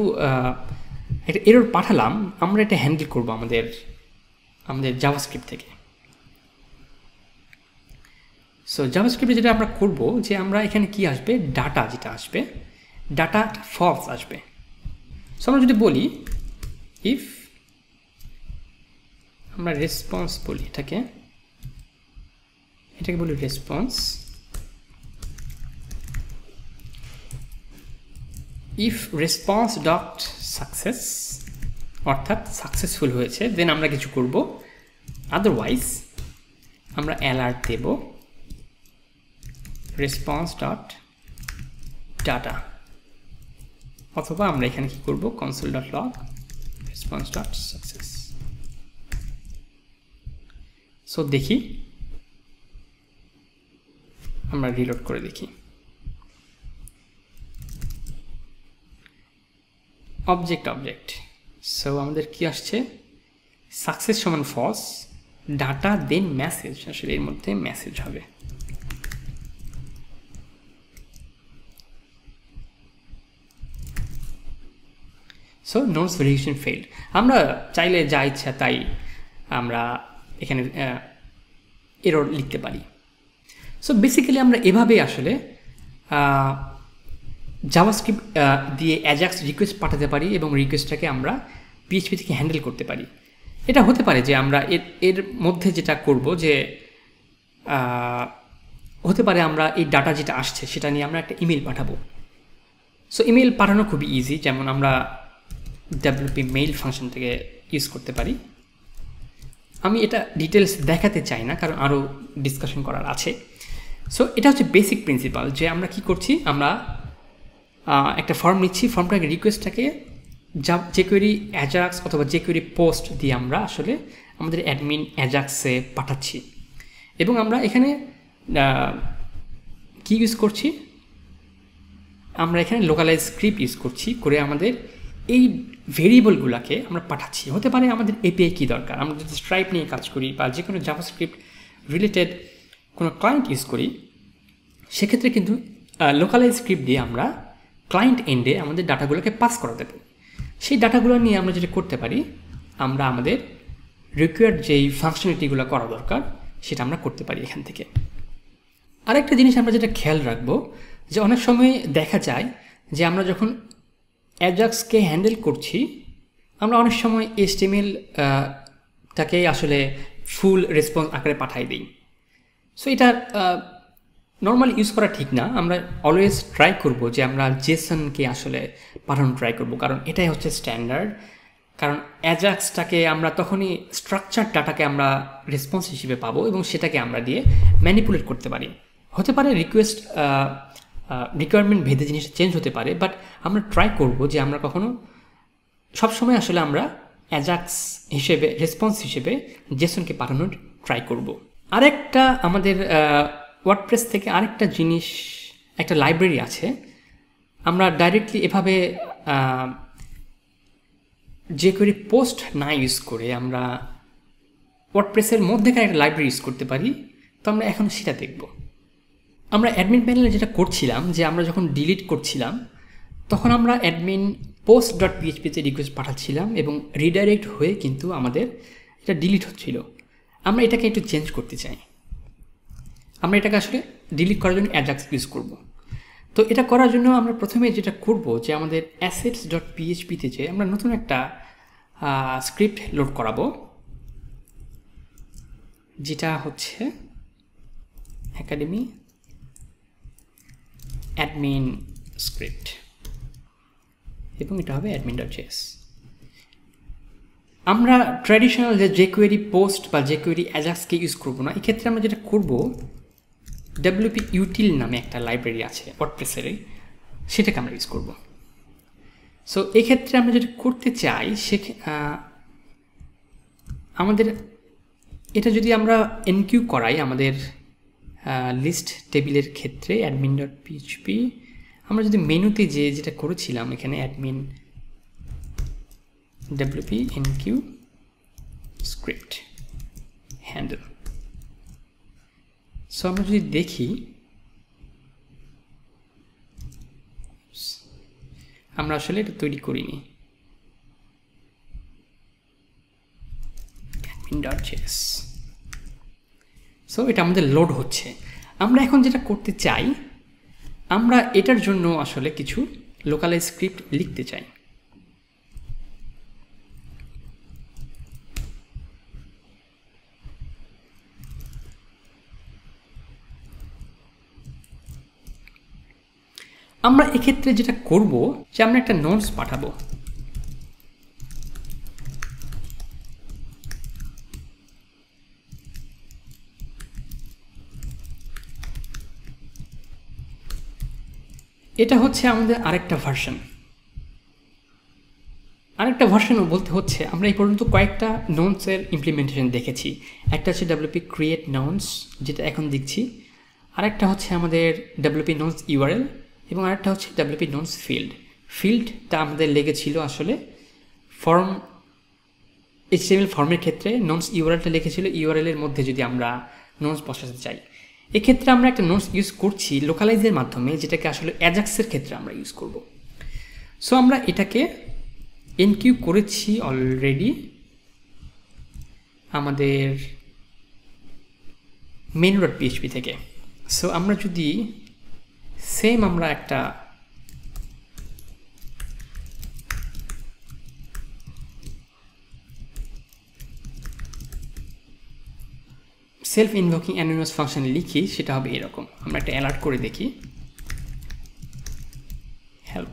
একটা এরর পাঠালাম আমরা এটা হ্যান্ডেল করবো আমাদের আমাদের জাভাস্ক্রিপ্ট থেকে সো জাভাস্ক্রিপ্টে যেটা আমরা করব যে আমরা এখানে কি আসবে ডাটা যেটা আসবে ডাটা ফলস আসবে সো আমরা যদি বলি ইফ আমরা রেসপন্স বলি এটাকে এটাকে বলি response if response dot success অর্থাৎ সাকসেসফুল হয়েছে দেন আমরা কিছু করব আদারওয়াইজ আমরা অ্যালার্ট দেব রেসপন্স ডট ডাটা অথবা আমরা এখানে কি করবো console dot log construct success so দেখি আমরা রিলোড করে দেখি অবজেক্ট অবজেক্ট সো আমাদের কি আসছে সাকসেস সমান ফলস ডাটা দেন মেসেজ আসলে এর মধ্যে মেসেজ হবে সো নোটস ভেরিফিকেশন ফেল্ড আমরা চাইলে যা ইচ্ছা তাই আমরা এখানে এর লিখতে পারি সো বেসিক্যালি আমরা এভাবেই আসলে জাভাস্ক্রিপ্ট দিয়ে অ্যাজাক্স রিকোয়েস্ট পাঠাতে পারি এবং রিকোয়েস্টটাকে আমরা পিএইচপি থেকে হ্যান্ডেল করতে পারি এটা হতে পারে যে আমরা এর এর মধ্যে যেটা করব যে হতে পারে আমরা এই ডাটা যেটা আসছে সেটা নিয়ে আমরা একটা ইমেল পাঠাবো সো ইমেল পাঠানো খুবই ইজি যেমন আমরা ডাব্লিউপি মেইল ফাংশন থেকে ইউজ করতে পারি আমি এটা ডিটেলস দেখাতে চাই না কারণ আরও ডিসকাশন করার আছে সো এটা হচ্ছে বেসিক প্রিন্সিপাল যে আমরা কি করছি আমরা একটা ফর্ম নিচ্ছি ফর্মটাকে রিকোয়েস্টটাকে যা যে কোয়েরি অ্যাজাক্স অথবা যে কোয়েরি পোস্ট দিয়ে আমরা আসলে আমাদের অ্যাডমিন অ্যাজাক্সে পাঠাচ্ছি এবং আমরা এখানে কি ইউজ করছি আমরা এখানে লোকালাইজ স্ক্রিপ্ট ইউজ করছি করে আমাদের এই ভেরিয়েবলগুলোকে আমরা পাঠাচ্ছি হতে পারে আমাদের এপিআই কী দরকার আমরা যদি স্ট্রাইপ নিয়ে কাজ করি বা যে কোনো জাভাস্ক্রিপ্ট রিলেটেড কোনো ক্লায়েন্ট ইউজ করি সেক্ষেত্রে কিন্তু লোকালাইজ স্ক্রিপ্ট দিয়ে আমরা ক্লায়েন্ট এন্ডে আমাদের ডাটাগুলোকে পাস করাতে পারি সেই ডাটাগুলো নিয়ে আমরা যেটা করতে পারি আমরা আমাদের রিকোয়ার্ড যেই ফাংশনালিটিগুলো করা দরকার সেটা আমরা করতে পারি এখান থেকে আরেকটা জিনিস আমরা যেটা খেয়াল রাখবো যে অনেক সময় দেখা যায় যে আমরা যখন অ্যাজাক্সকে হ্যান্ডেল করছি আমরা অনেক সময় এস্টিমেল টাকে আসলে ফুল রেসপন্স আকারে পাঠাই দিই সো এটা নর্মাল ইউজ করা ঠিক না আমরা অলওয়েজ ট্রাই করব যে আমরা জেসনকে আসলে পাঠানো ট্রাই করব কারণ এটাই হচ্ছে স্ট্যান্ডার্ড কারণ অ্যাজাক্সটাকে আমরা তখনই স্ট্রাকচার ডাটাকে আমরা রেসপন্স হিসেবে পাবো এবং সেটাকে আমরা দিয়ে ম্যানিপুলেট করতে পারি হতে পারে রিকোয়েস্ট রিকোয়ারমেন্ট ভেদে জিনিসটা চেঞ্জ হতে পারে বাট আমরা ট্রাই করব যে আমরা কখনো সবসময় আসলে আমরা অ্যাজাক্স হিসেবে রেসপন্স হিসেবে জেসনকে পাঠানোর ট্রাই করব আরেকটা আমাদের ওয়ার্ডপ্রেস থেকে আরেকটা জিনিস একটা লাইব্রেরি আছে আমরা ডাইরেক্টলি এভাবে যে করে পোস্ট না ইউজ করে আমরা ওয়ার্ডপ্রেসের মধ্যেকার একটা লাইব্রেরি ইউজ করতে পারি তো আমরা এখন সেটা দেখবো আমরা অ্যাডমিন প্যানেলে যেটা করছিলাম যে আমরা যখন ডিলিট করছিলাম তখন আমরা অ্যাডমিন পোস্ট ডট পিএইচপিতে রিকোয়েস্ট পাঠাচ্ছিলাম এবং রিডাইরেক্ট হয়ে কিন্তু আমাদের এটা ডিলিট হচ্ছিল আমরা এটাকে একটু চেঞ্জ করতে চাই আমরা এটাকে আসলে ডিলিট করার জন্য অ্যাডাক্স ইউজ করব তো এটা করার জন্য আমরা প্রথমে যেটা করব যে আমাদের অ্যাসেটস ডট পিএইচপিতে যে আমরা নতুন একটা স্ক্রিপ্ট লোড করাবো যেটা হচ্ছে একাডেমি অ্যাডমিন স্ক্রিপ্ট এবং এটা হবে অ্যাডমিন ডট জেস আমরা ট্র্যাডিশনাল যে জেকুয়েরি পোস্ট বা জেকুয়েরি অ্যাজাক্সকে ইউজ করবো না এক্ষেত্রে আমরা যেটা করব ডাব্লিউপি ইউটিল নামে একটা লাইব্রেরি আছে ওয়ার্ডপ্রেসেরই সেটাকে আমরা ইউজ করব সো এক্ষেত্রে আমরা যেটা করতে চাই সে আমাদের এটা যদি আমরা এনকিউ করাই আমাদের লিস্ট টেবিলের ক্ষেত্রে অ্যাডমিন ডট পিএইচপি আমরা যদি মেনুতে যে যেটা করেছিলাম এখানে admin WP enqueue script handle so আমরা যদি দেখি আমরা আসলে এটা তৈরি করিনি জেস সো এটা আমাদের লোড হচ্ছে আমরা এখন যেটা করতে চাই আমরা এটার জন্য আসলে কিছু লোকালাইজ স্ক্রিপ্ট লিখতে চাই আমরা এক্ষেত্রে যেটা করব যে আমরা একটা নোটস পাঠাবো এটা হচ্ছে আমাদের আরেকটা ভার্সন আরেকটা ভার্সন বলতে হচ্ছে আমরা এই পর্যন্ত কয়েকটা নাউন্সের ইমপ্লিমেন্টেশন দেখেছি একটা হচ্ছে ডাব্লিউপি ক্রিয়েট নাউন্স যেটা এখন দেখছি আরেকটা হচ্ছে আমাদের ডাব্লিউপি নাউন্স ইউআরএল এবং আরেকটা হচ্ছে ডাব্লিউপি নাউন্স ফিল্ড ফিল্ডটা আমাদের লেগেছিল আসলে ফর্ম এইচটিএমএল ফর্মের ক্ষেত্রে ননস ইউআরএলটা লেগেছিলো ইউআরএলের মধ্যে যদি আমরা ননস বসাতে চাই এক্ষেত্রে আমরা একটা নোটস ইউজ করছি লোকালাইজের মাধ্যমে যেটাকে আসলে অ্যাজাক্সের ক্ষেত্রে আমরা ইউজ করব সো আমরা এটাকে এনকিউ করেছি অলরেডি আমাদের মেন ডট পিএইচপি থেকে সো আমরা যদি সেম আমরা একটা সেলফ ইনভোকিং অ্যানোনিমাস ফাংশন লিখি সেটা হবে এরকম আমরা একটা অ্যালার্ট করে দেখি হ্যালো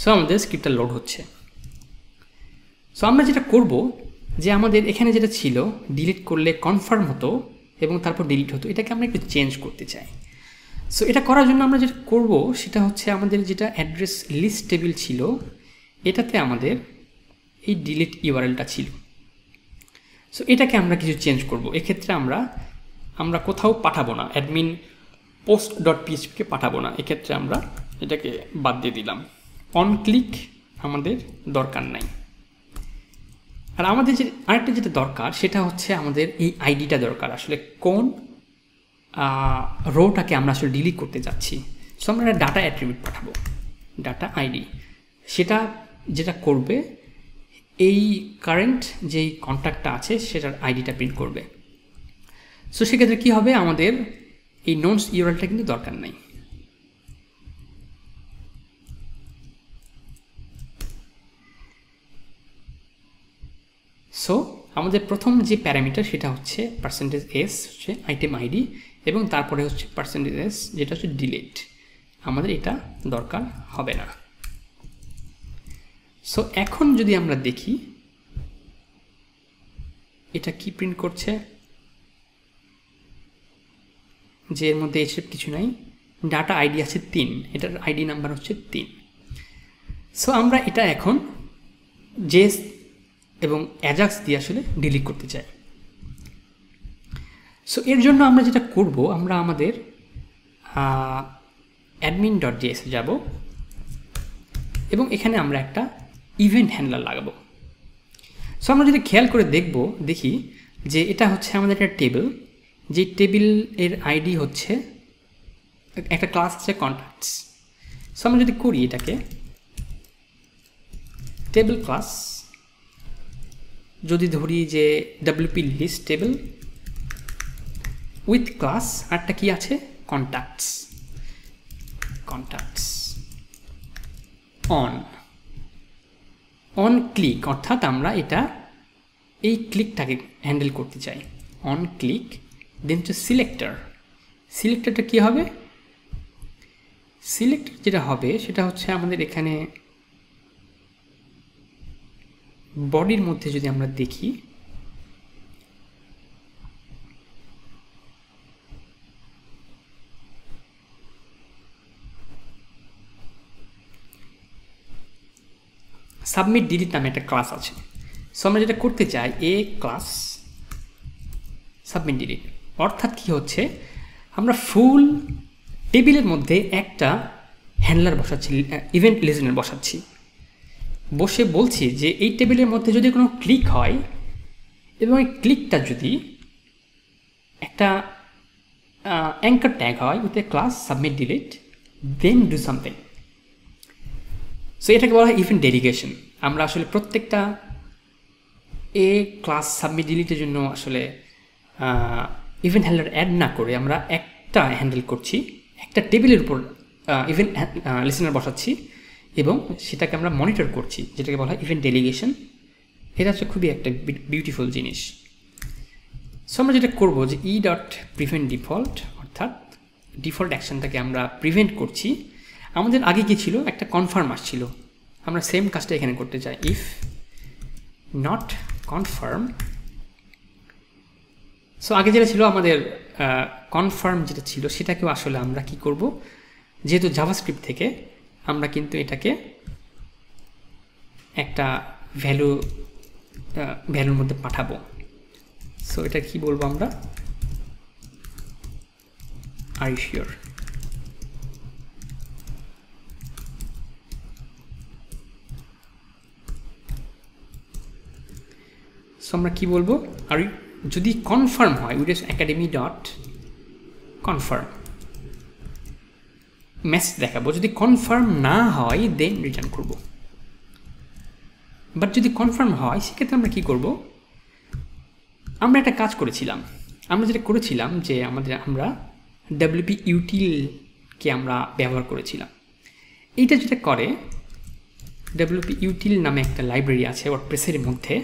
সো আমাদের স্ক্রিপ্টটা লোড হচ্ছে সো আমরা যেটা করব যে আমাদের এখানে যেটা ছিল ডিলিট করলে কনফার্ম হতো এবং তারপর ডিলিট হতো এটাকে আমরা একটু চেঞ্জ করতে চাই সো এটা করার জন্য আমরা যেটা করব সেটা হচ্ছে আমাদের যেটা অ্যাড্রেস লিস্ট টেবিল ছিল এটাতে আমাদের এই ডিলিট ইউআরএলটা ছিল সো এটাকে আমরা কিছু চেঞ্জ করব এক্ষেত্রে আমরা আমরা কোথাও পাঠাবো না অ্যাডমিন পোস্ট ডট পিএইচপিকে পাঠাবো না এক্ষেত্রে আমরা এটাকে বাদ দিয়ে দিলাম অন ক্লিক আমাদের দরকার নাই আর আমাদের যে আরেকটা যেটা দরকার সেটা হচ্ছে আমাদের এই আইডিটা দরকার আসলে কোন রোটাকে আমরা আসলে ডিলিট করতে যাচ্ছি সো আমরা একটা ডাটা অ্যাট্রিবিউট পাঠাবো ডাটা আইডি সেটা যেটা করবে এই কারেন্ট যেই কন্ট্যাক্টটা আছে সেটার আইডিটা প্রিন্ট করবে সো সেক্ষেত্রে কী হবে আমাদের এই নোটস ইউরালটা কিন্তু দরকার নাই সো আমাদের প্রথম যে প্যারামিটার সেটা হচ্ছে পার্সেন্টেজ এস হচ্ছে আইটেম আইডি এবং তারপরে হচ্ছে পার্সেন্টেজ এস যেটা হচ্ছে ডিলেট আমাদের এটা দরকার হবে না সো এখন যদি আমরা দেখি এটা কি প্রিন্ট করছে যে এর মধ্যে এসব কিছু নাই ডাটা আইডি আছে তিন এটার আইডি নাম্বার হচ্ছে তিন সো আমরা এটা এখন জেস এবং অ্যাজাক্স দিয়ে আসলে ডিলিট করতে চাই সো এর জন্য আমরা যেটা করব আমরা আমাদের অ্যাডমিন ডট জেএসে যাব এবং এখানে আমরা একটা ইভেন্ট হ্যান্ডলার লাগাবো সো আমরা যদি খেয়াল করে দেখব দেখি যে এটা হচ্ছে আমাদের একটা টেবিল যে টেবিল এর আইডি হচ্ছে একটা ক্লাস আছে কন্ট্যাক্টস সো আমরা যদি করি এটাকে টেবিল ক্লাস যদি ধরি যে WP list table with class আরটা কি আছে contacts contacts on on click অর্থাৎ আমরা এটা এই ক্লিকটাকে হ্যান্ডেল করতে চাই অন ক্লিক দেন হচ্ছে সিলেক্টার সিলেক্টারটা কী হবে সিলেক্টার যেটা হবে সেটা হচ্ছে আমাদের এখানে বডির মধ্যে যদি আমরা দেখি সাবমিট ডিলিট নামে একটা ক্লাস আছে সো আমরা যেটা করতে চাই এ ক্লাস সাবমিট ডিলিট অর্থাৎ কি হচ্ছে আমরা ফুল টেবিলের মধ্যে একটা হ্যান্ডলার বসাচ্ছি ইভেন্ট লিজেনার বসাচ্ছি বসে বলছি যে এই টেবিলের মধ্যে যদি কোনো ক্লিক হয় এবং এই ক্লিকটা যদি একটা অ্যাঙ্কার ট্যাগ হয় with a class submit delete then do something so এটাকে বলা হয় ইভেন্ট ডেডিকেশন আমরা আসলে প্রত্যেকটা এ ক্লাস সাবমিট জন্য আসলে ইভেন্ট হ্যান্ডেল অ্যাড না করে আমরা একটা হ্যান্ডেল করছি একটা টেবিলের উপর ইভেন্ট লিসেনার বসাচ্ছি এবং সেটাকে আমরা মনিটর করছি যেটাকে বলা হয় ইভেন্ট ডেলিগেশন এটা হচ্ছে খুবই একটা বিউটিফুল জিনিস সো আমরা যেটা করবো যে ই ডট প্রিভেন্ট ডিফল্ট অর্থাৎ ডিফল্ট অ্যাকশানটাকে আমরা প্রিভেন্ট করছি আমাদের আগে কি ছিল একটা কনফার্ম আসছিল আমরা সেম কাজটা এখানে করতে চাই ইফ নট কনফার্ম সো আগে যেটা ছিল আমাদের কনফার্ম যেটা ছিল সেটাকেও আসলে আমরা কি করব যেহেতু জাভাস্ক্রিপ্ট থেকে আমরা কিন্তু এটাকে একটা ভ্যালু ভ্যালুর মধ্যে পাঠাবো সো এটা কি বলবো আমরা আইশিওর সো আমরা কী বলবো আর যদি কনফার্ম হয় weDevs academy dot confirm message দেখাবো যদি কনফার্ম না হয় দেন রিটার্ন করব বাট যদি কনফার্ম হয় সেক্ষেত্রে আমরা কি করব আমরা একটা কাজ করেছিলাম আমরা যেটা করেছিলাম যে আমাদের আমরা ডাব্লিউপি ইউটিলকে আমরা ব্যবহার করেছিলাম এইটা যেটা করে ডাব্লিউপি ইউটিল নামে একটা লাইব্রেরি আছে প্রেসের মধ্যে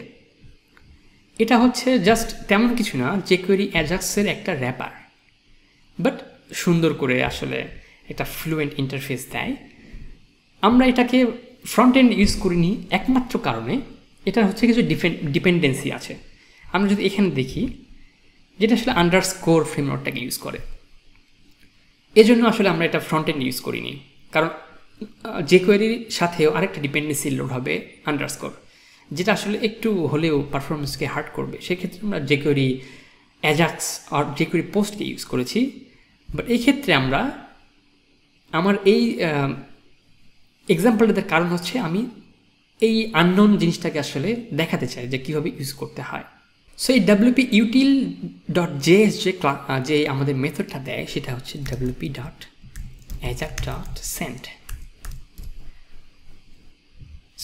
এটা হচ্ছে জাস্ট তেমন কিছু না যে কোয়েরি অ্যাজাক্সের একটা র্যাপার বাট সুন্দর করে আসলে একটা ফ্লুয়েন্ট ইন্টারফেস দেয় আমরা এটাকে ফ্রন্ট এন্ড ইউজ করিনি একমাত্র কারণে এটা হচ্ছে কিছু ডিপেন্ডেন্সি আছে আমরা যদি এখানে দেখি যেটা আসলে আন্ডার স্কোর ফ্রেমওয়ার্কটাকে ইউজ করে এজন্য আসলে আমরা এটা ফ্রন্ট এন্ড ইউজ করিনি কারণ যে কোয়েরির সাথেও আরেকটা ডিপেন্ডেন্সি লোড হবে আন্ডার স্কোর যেটা আসলে একটু হলেও পারফরমেন্সকে হার্ট করবে সেক্ষেত্রে আমরা যে করি অ্যাজাক্স আর যে করি পোস্টকে ইউজ করেছি বাট এই ক্ষেত্রে আমরা আমার এই এক্সাম্পলটাদের কারণ হচ্ছে আমি এই আননোন জিনিসটাকে আসলে দেখাতে চাই যে কীভাবে ইউজ করতে হয় সো এই ডাব্লিউপি ইউটিল ডট জেএস যে যে আমাদের মেথডটা দেয় সেটা হচ্ছে WP dot ajax dot send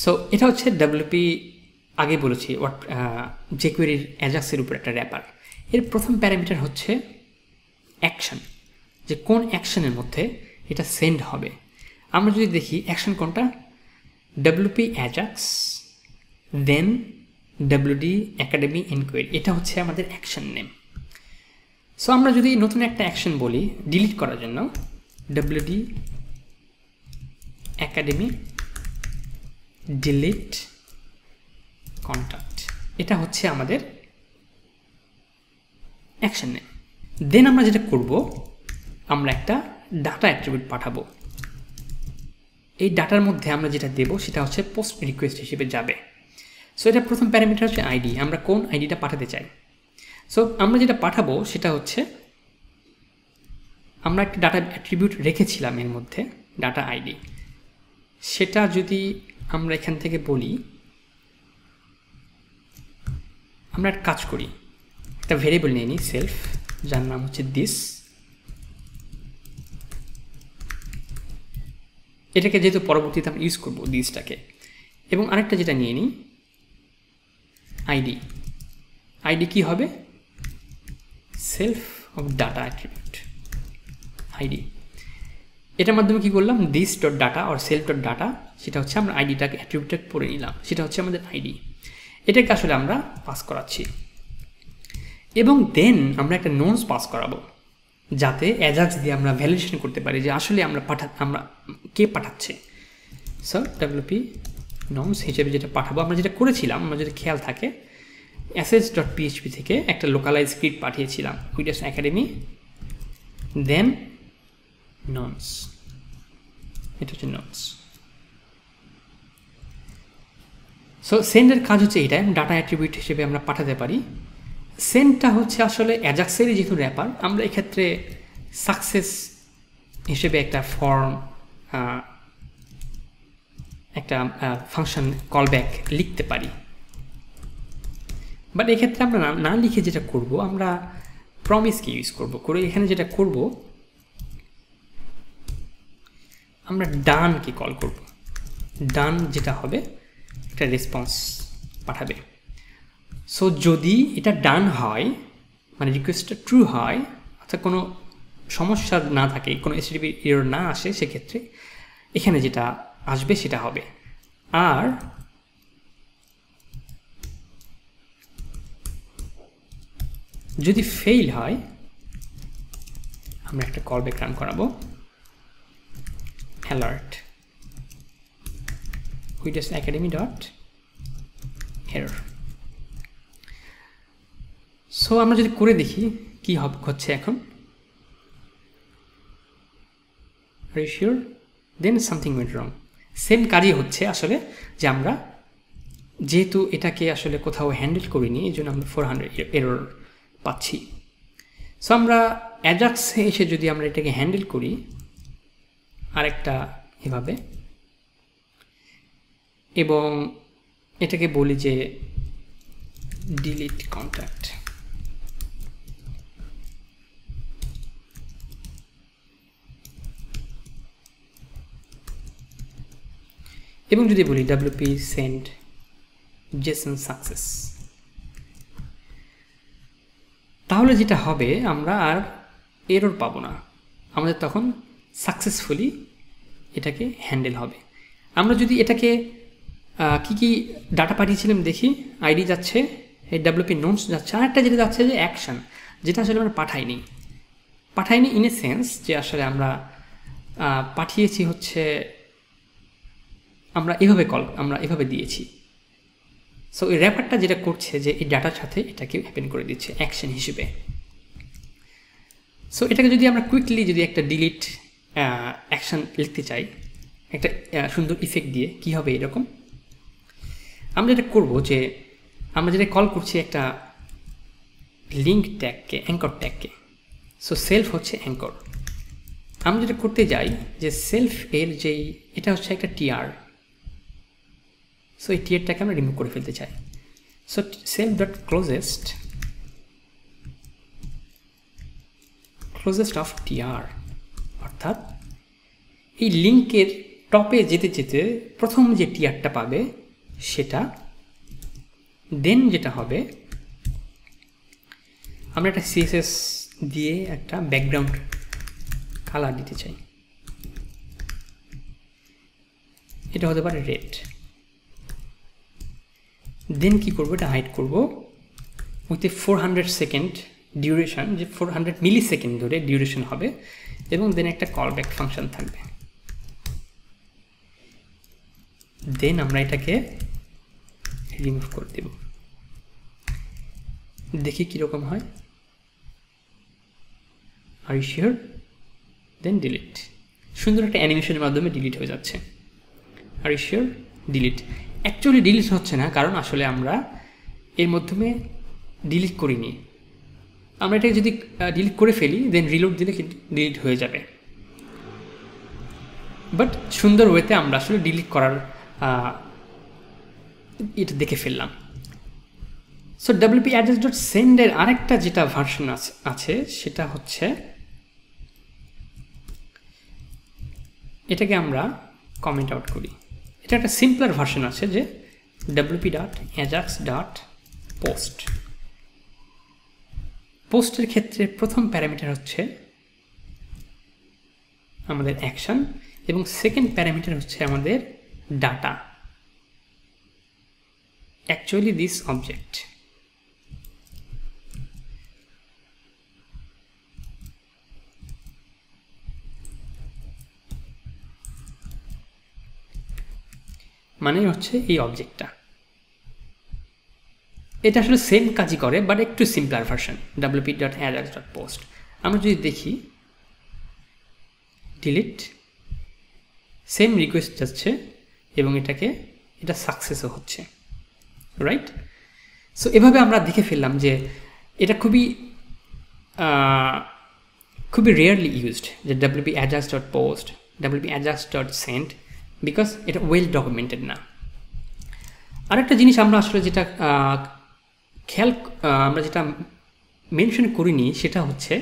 so এটা হচ্ছে ডাব্লিউপি আগে বলেছি ওয়াট জেকুয়েরির অ্যাজাক্সের উপর একটা র্যাপার এর প্রথম প্যারামিটার হচ্ছে অ্যাকশান যে কোন অ্যাকশানের মধ্যে এটা সেন্ড হবে আমরা যদি দেখি অ্যাকশান কোনটা WP ajax then WD academy inquiry এটা হচ্ছে আমাদের অ্যাকশান নেম সো আমরা যদি নতুন একটা অ্যাকশন বলি ডিলিট করার জন্য ডাব্লুডি একাডেমি ডিলিট কন্ট্যাক্ট এটা হচ্ছে আমাদের অ্যাকশন নেই দেন আমরা যেটা করব আমরা একটা ডাটা অ্যাট্রিবিউট পাঠাবো এই ডাটার মধ্যে আমরা যেটা দেব সেটা হচ্ছে পোস্ট রিকোয়েস্ট হিসেবে যাবে সো এটা প্রথম প্যারামিটার হচ্ছে আইডি আমরা কোন আইডিটা পাঠাতে চাই সো আমরা যেটা পাঠাবো সেটা হচ্ছে আমরা একটা ডাটা অ্যাট্রিবিউট রেখেছিলাম এর মধ্যে ডাটা আইডি সেটা যদি আমরা এখান থেকে বলি আমরা একটা কাজ করি একটা ভেরিয়েবল নিয়ে নিই সেলফ যার নাম হচ্ছে দিস এটাকে যেহেতু পরবর্তীতে আমরা ইউজ করবো দিসটাকে এবং আরেকটা যেটা নিয়ে নিই আইডি আইডি কি হবে self of data attribute ID এটার মাধ্যমে কি করলাম দিস ডট ডাটা আর সেলফ ডট ডাটা সেটা হচ্ছে আমরা আইডিটাকে অ্যাট্রিবিউটেড করে নিলাম সেটা হচ্ছে আমাদের আইডি এটাকে আসলে আমরা পাস করাচ্ছি এবং দেন আমরা একটা নোটস পাস করাবো যাতে অ্যাজাক্স দিয়ে আমরা ভ্যালিডেশন করতে পারি যে আসলে আমরা পাঠা আমরা কে পাঠাচ্ছে স্যার ডাব্লিউপি নমস হিসেবে যেটা পাঠাবো আমরা যেটা করেছিলাম আমরা যদি খেয়াল থাকে অ্যাসেজ ডট পিএইচপি থেকে একটা লোকালাইজ স্ক্রিপ্ট পাঠিয়েছিলাম উইডাস একাডেমি দেন ননস এটা হচ্ছে ননস সো সেন্ডের কাজ হচ্ছে এটাই ডাটা অ্যাট্রিবিউট হিসেবে আমরা পাঠাতে পারি সেন্ডটা হচ্ছে আসলে অ্যাজাক্সেরই যেহেতু র্যাপার আমরা এক্ষেত্রে সাকসেস হিসেবে একটা ফর্ম একটা ফাংশন কলব্যাক লিখতে পারি বাট এক্ষেত্রে আমরা না লিখে যেটা করব আমরা প্রমিসকে ইউজ করব করে এখানে যেটা করব আমরা ডানকে কল করব ডান যেটা হবে একটা রেসপন্স পাঠাবে সো যদি এটা ডান হয় মানে রিকোয়েস্টটা ট্রু হয় অর্থাৎ কোনো সমস্যা না থাকে কোনো এসডিপি এরর না আসে সেক্ষেত্রে এখানে যেটা আসবে সেটা হবে আর যদি ফেইল হয় আমরা একটা কল ব্যাক রান করাবো alert Whitest Academy dot error so আমরা যদি করে দেখি কি হবে হচ্ছে এখন রেশিওর then something went wrong same কাজই হচ্ছে আসলে যে আমরা যেহেতু এটাকে আসলে কোথাও হ্যান্ডেল করিনি এই জন্য আমরা ফোর হান্ড্রেড এরর পাচ্ছি সো আমরা অ্যাডাক্সে এসে যদি আমরা এটাকে হ্যান্ডেল করি আরেকটা এভাবে এবং এটাকে বলি যে ডিলিট কন্ট্যাক্ট এবং যদি বলি ডাব্লিউপি সেন্ড জেসন সাকসেস তাহলে যেটা হবে আমরা আর এরর পাবো না আমাদের তখন সাকসেসফুলি এটাকে হ্যান্ডেল হবে আমরা যদি এটাকে কি কি ডাটা পাঠিয়েছিলাম দেখি আইডি যাচ্ছে এই ডাব্লিউপি নোটস যাচ্ছে আরেকটা যেটা যাচ্ছে যে অ্যাকশান যেটা আসলে আমরা পাঠাইনি পাঠাইনি ইন এ সেন্স যে আসলে আমরা পাঠিয়েছি হচ্ছে আমরা এভাবে কল আমরা এভাবে দিয়েছি সো এই র্যাপারটা যেটা করছে যে এই ডাটার সাথে এটাকে হ্যাপেন করে দিচ্ছে অ্যাকশন হিসেবে সো এটাকে যদি আমরা কুইকলি যদি একটা ডিলিট অ্যাকশন লিখতে চাই একটা সুন্দর ইফেক্ট দিয়ে কি হবে এরকম আমরা যেটা করবো যে আমরা যেটা কল করছি একটা লিঙ্ক ট্যাগকে অ্যাঙ্কর ট্যাগকে সো সেলফ হচ্ছে অ্যাঙ্কর আমরা যেটা করতে যাই যে সেলফ এর যেই এটা হচ্ছে একটা টিআর সো এই টিয়ারটাকে আমরা রিমুভ করে ফেলতে চাই so self dot closest closest of TR অর্থাৎ এই লিঙ্কের টপে যেতে যেতে প্রথম যে টিয়ারটা পাবে সেটা দেন যেটা হবে আমরা একটা সিএসএস দিয়ে একটা ব্যাকগ্রাউন্ড কালার দিতে চাই এটা হতে পারে রেড দেন কি করবো এটা হাইড করব with a four hundred second duration যে ফোর হান্ড্রেড মিলি সেকেন্ড ধরে ডিউরেশন হবে এবং দেন একটা কল ব্যাক ফাংশন থাকবে দেন আমরা এটাকে রিমুভ করে দেব দেখি কীরকম হয় আর শিওর দেন ডিলিট সুন্দর একটা অ্যানিমেশনের মাধ্যমে ডিলিট হয়ে যাচ্ছে আর শিওর ডিলিট অ্যাকচুয়ালি ডিলিট হচ্ছে না কারণ আসলে আমরা এর মাধ্যমে ডিলিট করিনি আমরা এটাকে যদি ডিলিট করে ফেলি দেন রিলোড দিলে কিন্তু ডিলিট হয়ে যাবে বাট সুন্দর ওয়েতে আমরা আসলে ডিলিট করার এটা দেখে ফেললাম সো ডাব্লিউপি অ্যাড্রেস ডট সেন্ডের আরেকটা যেটা ভার্সন আছে সেটা হচ্ছে এটাকে আমরা কমেন্ট আউট করি এটা একটা সিম্পলার ভার্সন আছে যে WP dot ajax dot post পোস্টের ক্ষেত্রে প্রথম প্যারামিটার হচ্ছে আমাদের অ্যাকশান এবং সেকেন্ড প্যারামিটার হচ্ছে আমাদের data actually this object মানে হচ্ছে এই অবজেক্টটা এটা আসলে সেম কাজই করে বাট একটু simpler version WP dot ajax dot post আমরা যদি দেখি ডিলিট সেম রিকোয়েস্ট যাচ্ছে এবং এটাকে এটা সাকসেসও হচ্ছে রাইট সো এভাবে আমরা দেখে ফেললাম যে এটা খুবই খুবই রেয়ারলি ইউজড যে WP adjust dot post WB adjust dot sent because এটা ওয়েল ডকুমেন্টেড না আরেকটা জিনিস আমরা আসলে যেটা খেয়াল আমরা যেটা মেনশন করিনি সেটা হচ্ছে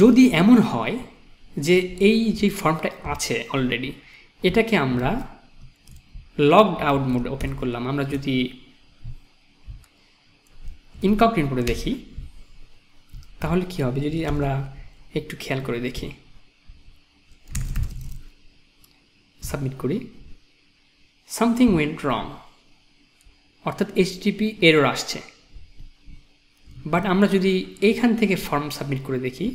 যদি এমন হয় যে এই যে ফর্মটা আছে অলরেডি এটাকে আমরা লগড আউট মোড ওপেন করলাম আমরা যদি ইনকমপ্লিট করে দেখি তাহলে কি হবে যদি আমরা একটু খেয়াল করে দেখি সাবমিট করি সামথিং ওয়েন্ট রং অর্থাৎ এইচটিপি এরর আসছে বাট আমরা যদি এইখান থেকে ফর্ম সাবমিট করে দেখি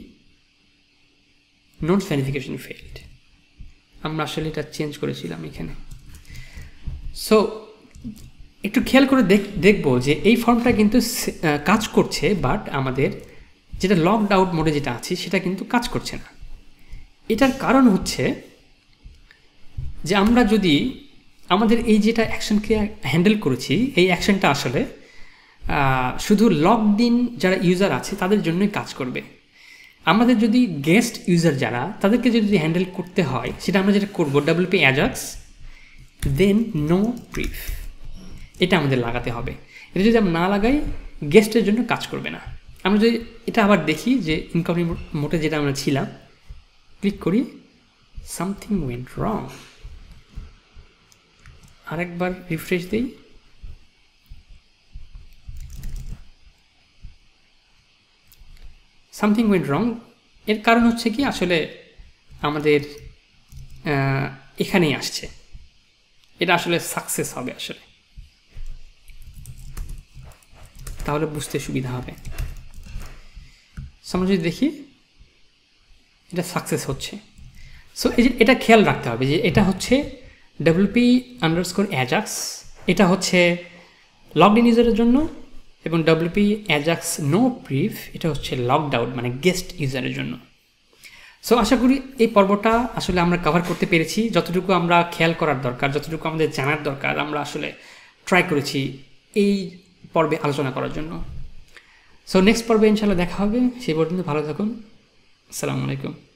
নোট ভ্যারিফিকেশন ফেল্ড আমরা আসলে এটা চেঞ্জ করেছিলাম এখানে সো একটু খেয়াল করে দেখ দেখবো যে এই ফর্মটা কিন্তু কাজ করছে বাট আমাদের যেটা লকড আউট মোডে যেটা আছে সেটা কিন্তু কাজ করছে না এটার কারণ হচ্ছে যে আমরা যদি আমাদের এই যেটা অ্যাকশনকে হ্যান্ডেল করেছি এই অ্যাকশনটা আসলে শুধু লকড ইন যারা ইউজার আছে তাদের জন্যই কাজ করবে আমাদের যদি গেস্ট ইউজার যারা তাদেরকে যদি হ্যান্ডেল করতে হয় সেটা আমরা যেটা করবো WP ajax then no priv এটা আমাদের লাগাতে হবে এটা যদি আমরা না লাগাই গেস্টের জন্য কাজ করবে না আমরা যদি এটা আবার দেখি যে ইনকামিং মোটে যেটা আমরা ছিলাম ক্লিক করি সামথিং ওয়েন্ট রং আরেকবার রিফ্রেশ দিই সামথিং ওয়েন্ট রং এর কারণ হচ্ছে কি আসলে আমাদের এখানেই আসছে এটা আসলে সাকসেস হবে আসলে তাহলে বুঝতে সুবিধা হবে সামনে যদি দেখি এটা সাকসেস হচ্ছে সো এই যে এটা খেয়াল রাখতে হবে যে এটা হচ্ছে ডাব্লিউপি আন্ডারস্কোর অ্যাজাক্স এটা হচ্ছে লগড ইন ইউজারের জন্য এবং ডাব্লিউপি অ্যাজাক্স নো প্রিফ এটা হচ্ছে লকডাউন মানে গেস্ট ইউজারের জন্য সো আশা করি এই পর্বটা আসলে আমরা কভার করতে পেরেছি যতটুকু আমরা খেয়াল করার দরকার যতটুকু আমাদের জানার দরকার আমরা আসলে ট্রাই করেছি এই পর্বে আলোচনা করার জন্য সো নেক্সট পর্বে ইনশাল্লাহ দেখা হবে সেই পর্যন্ত ভালো থাকুন আসসালামু আলাইকুম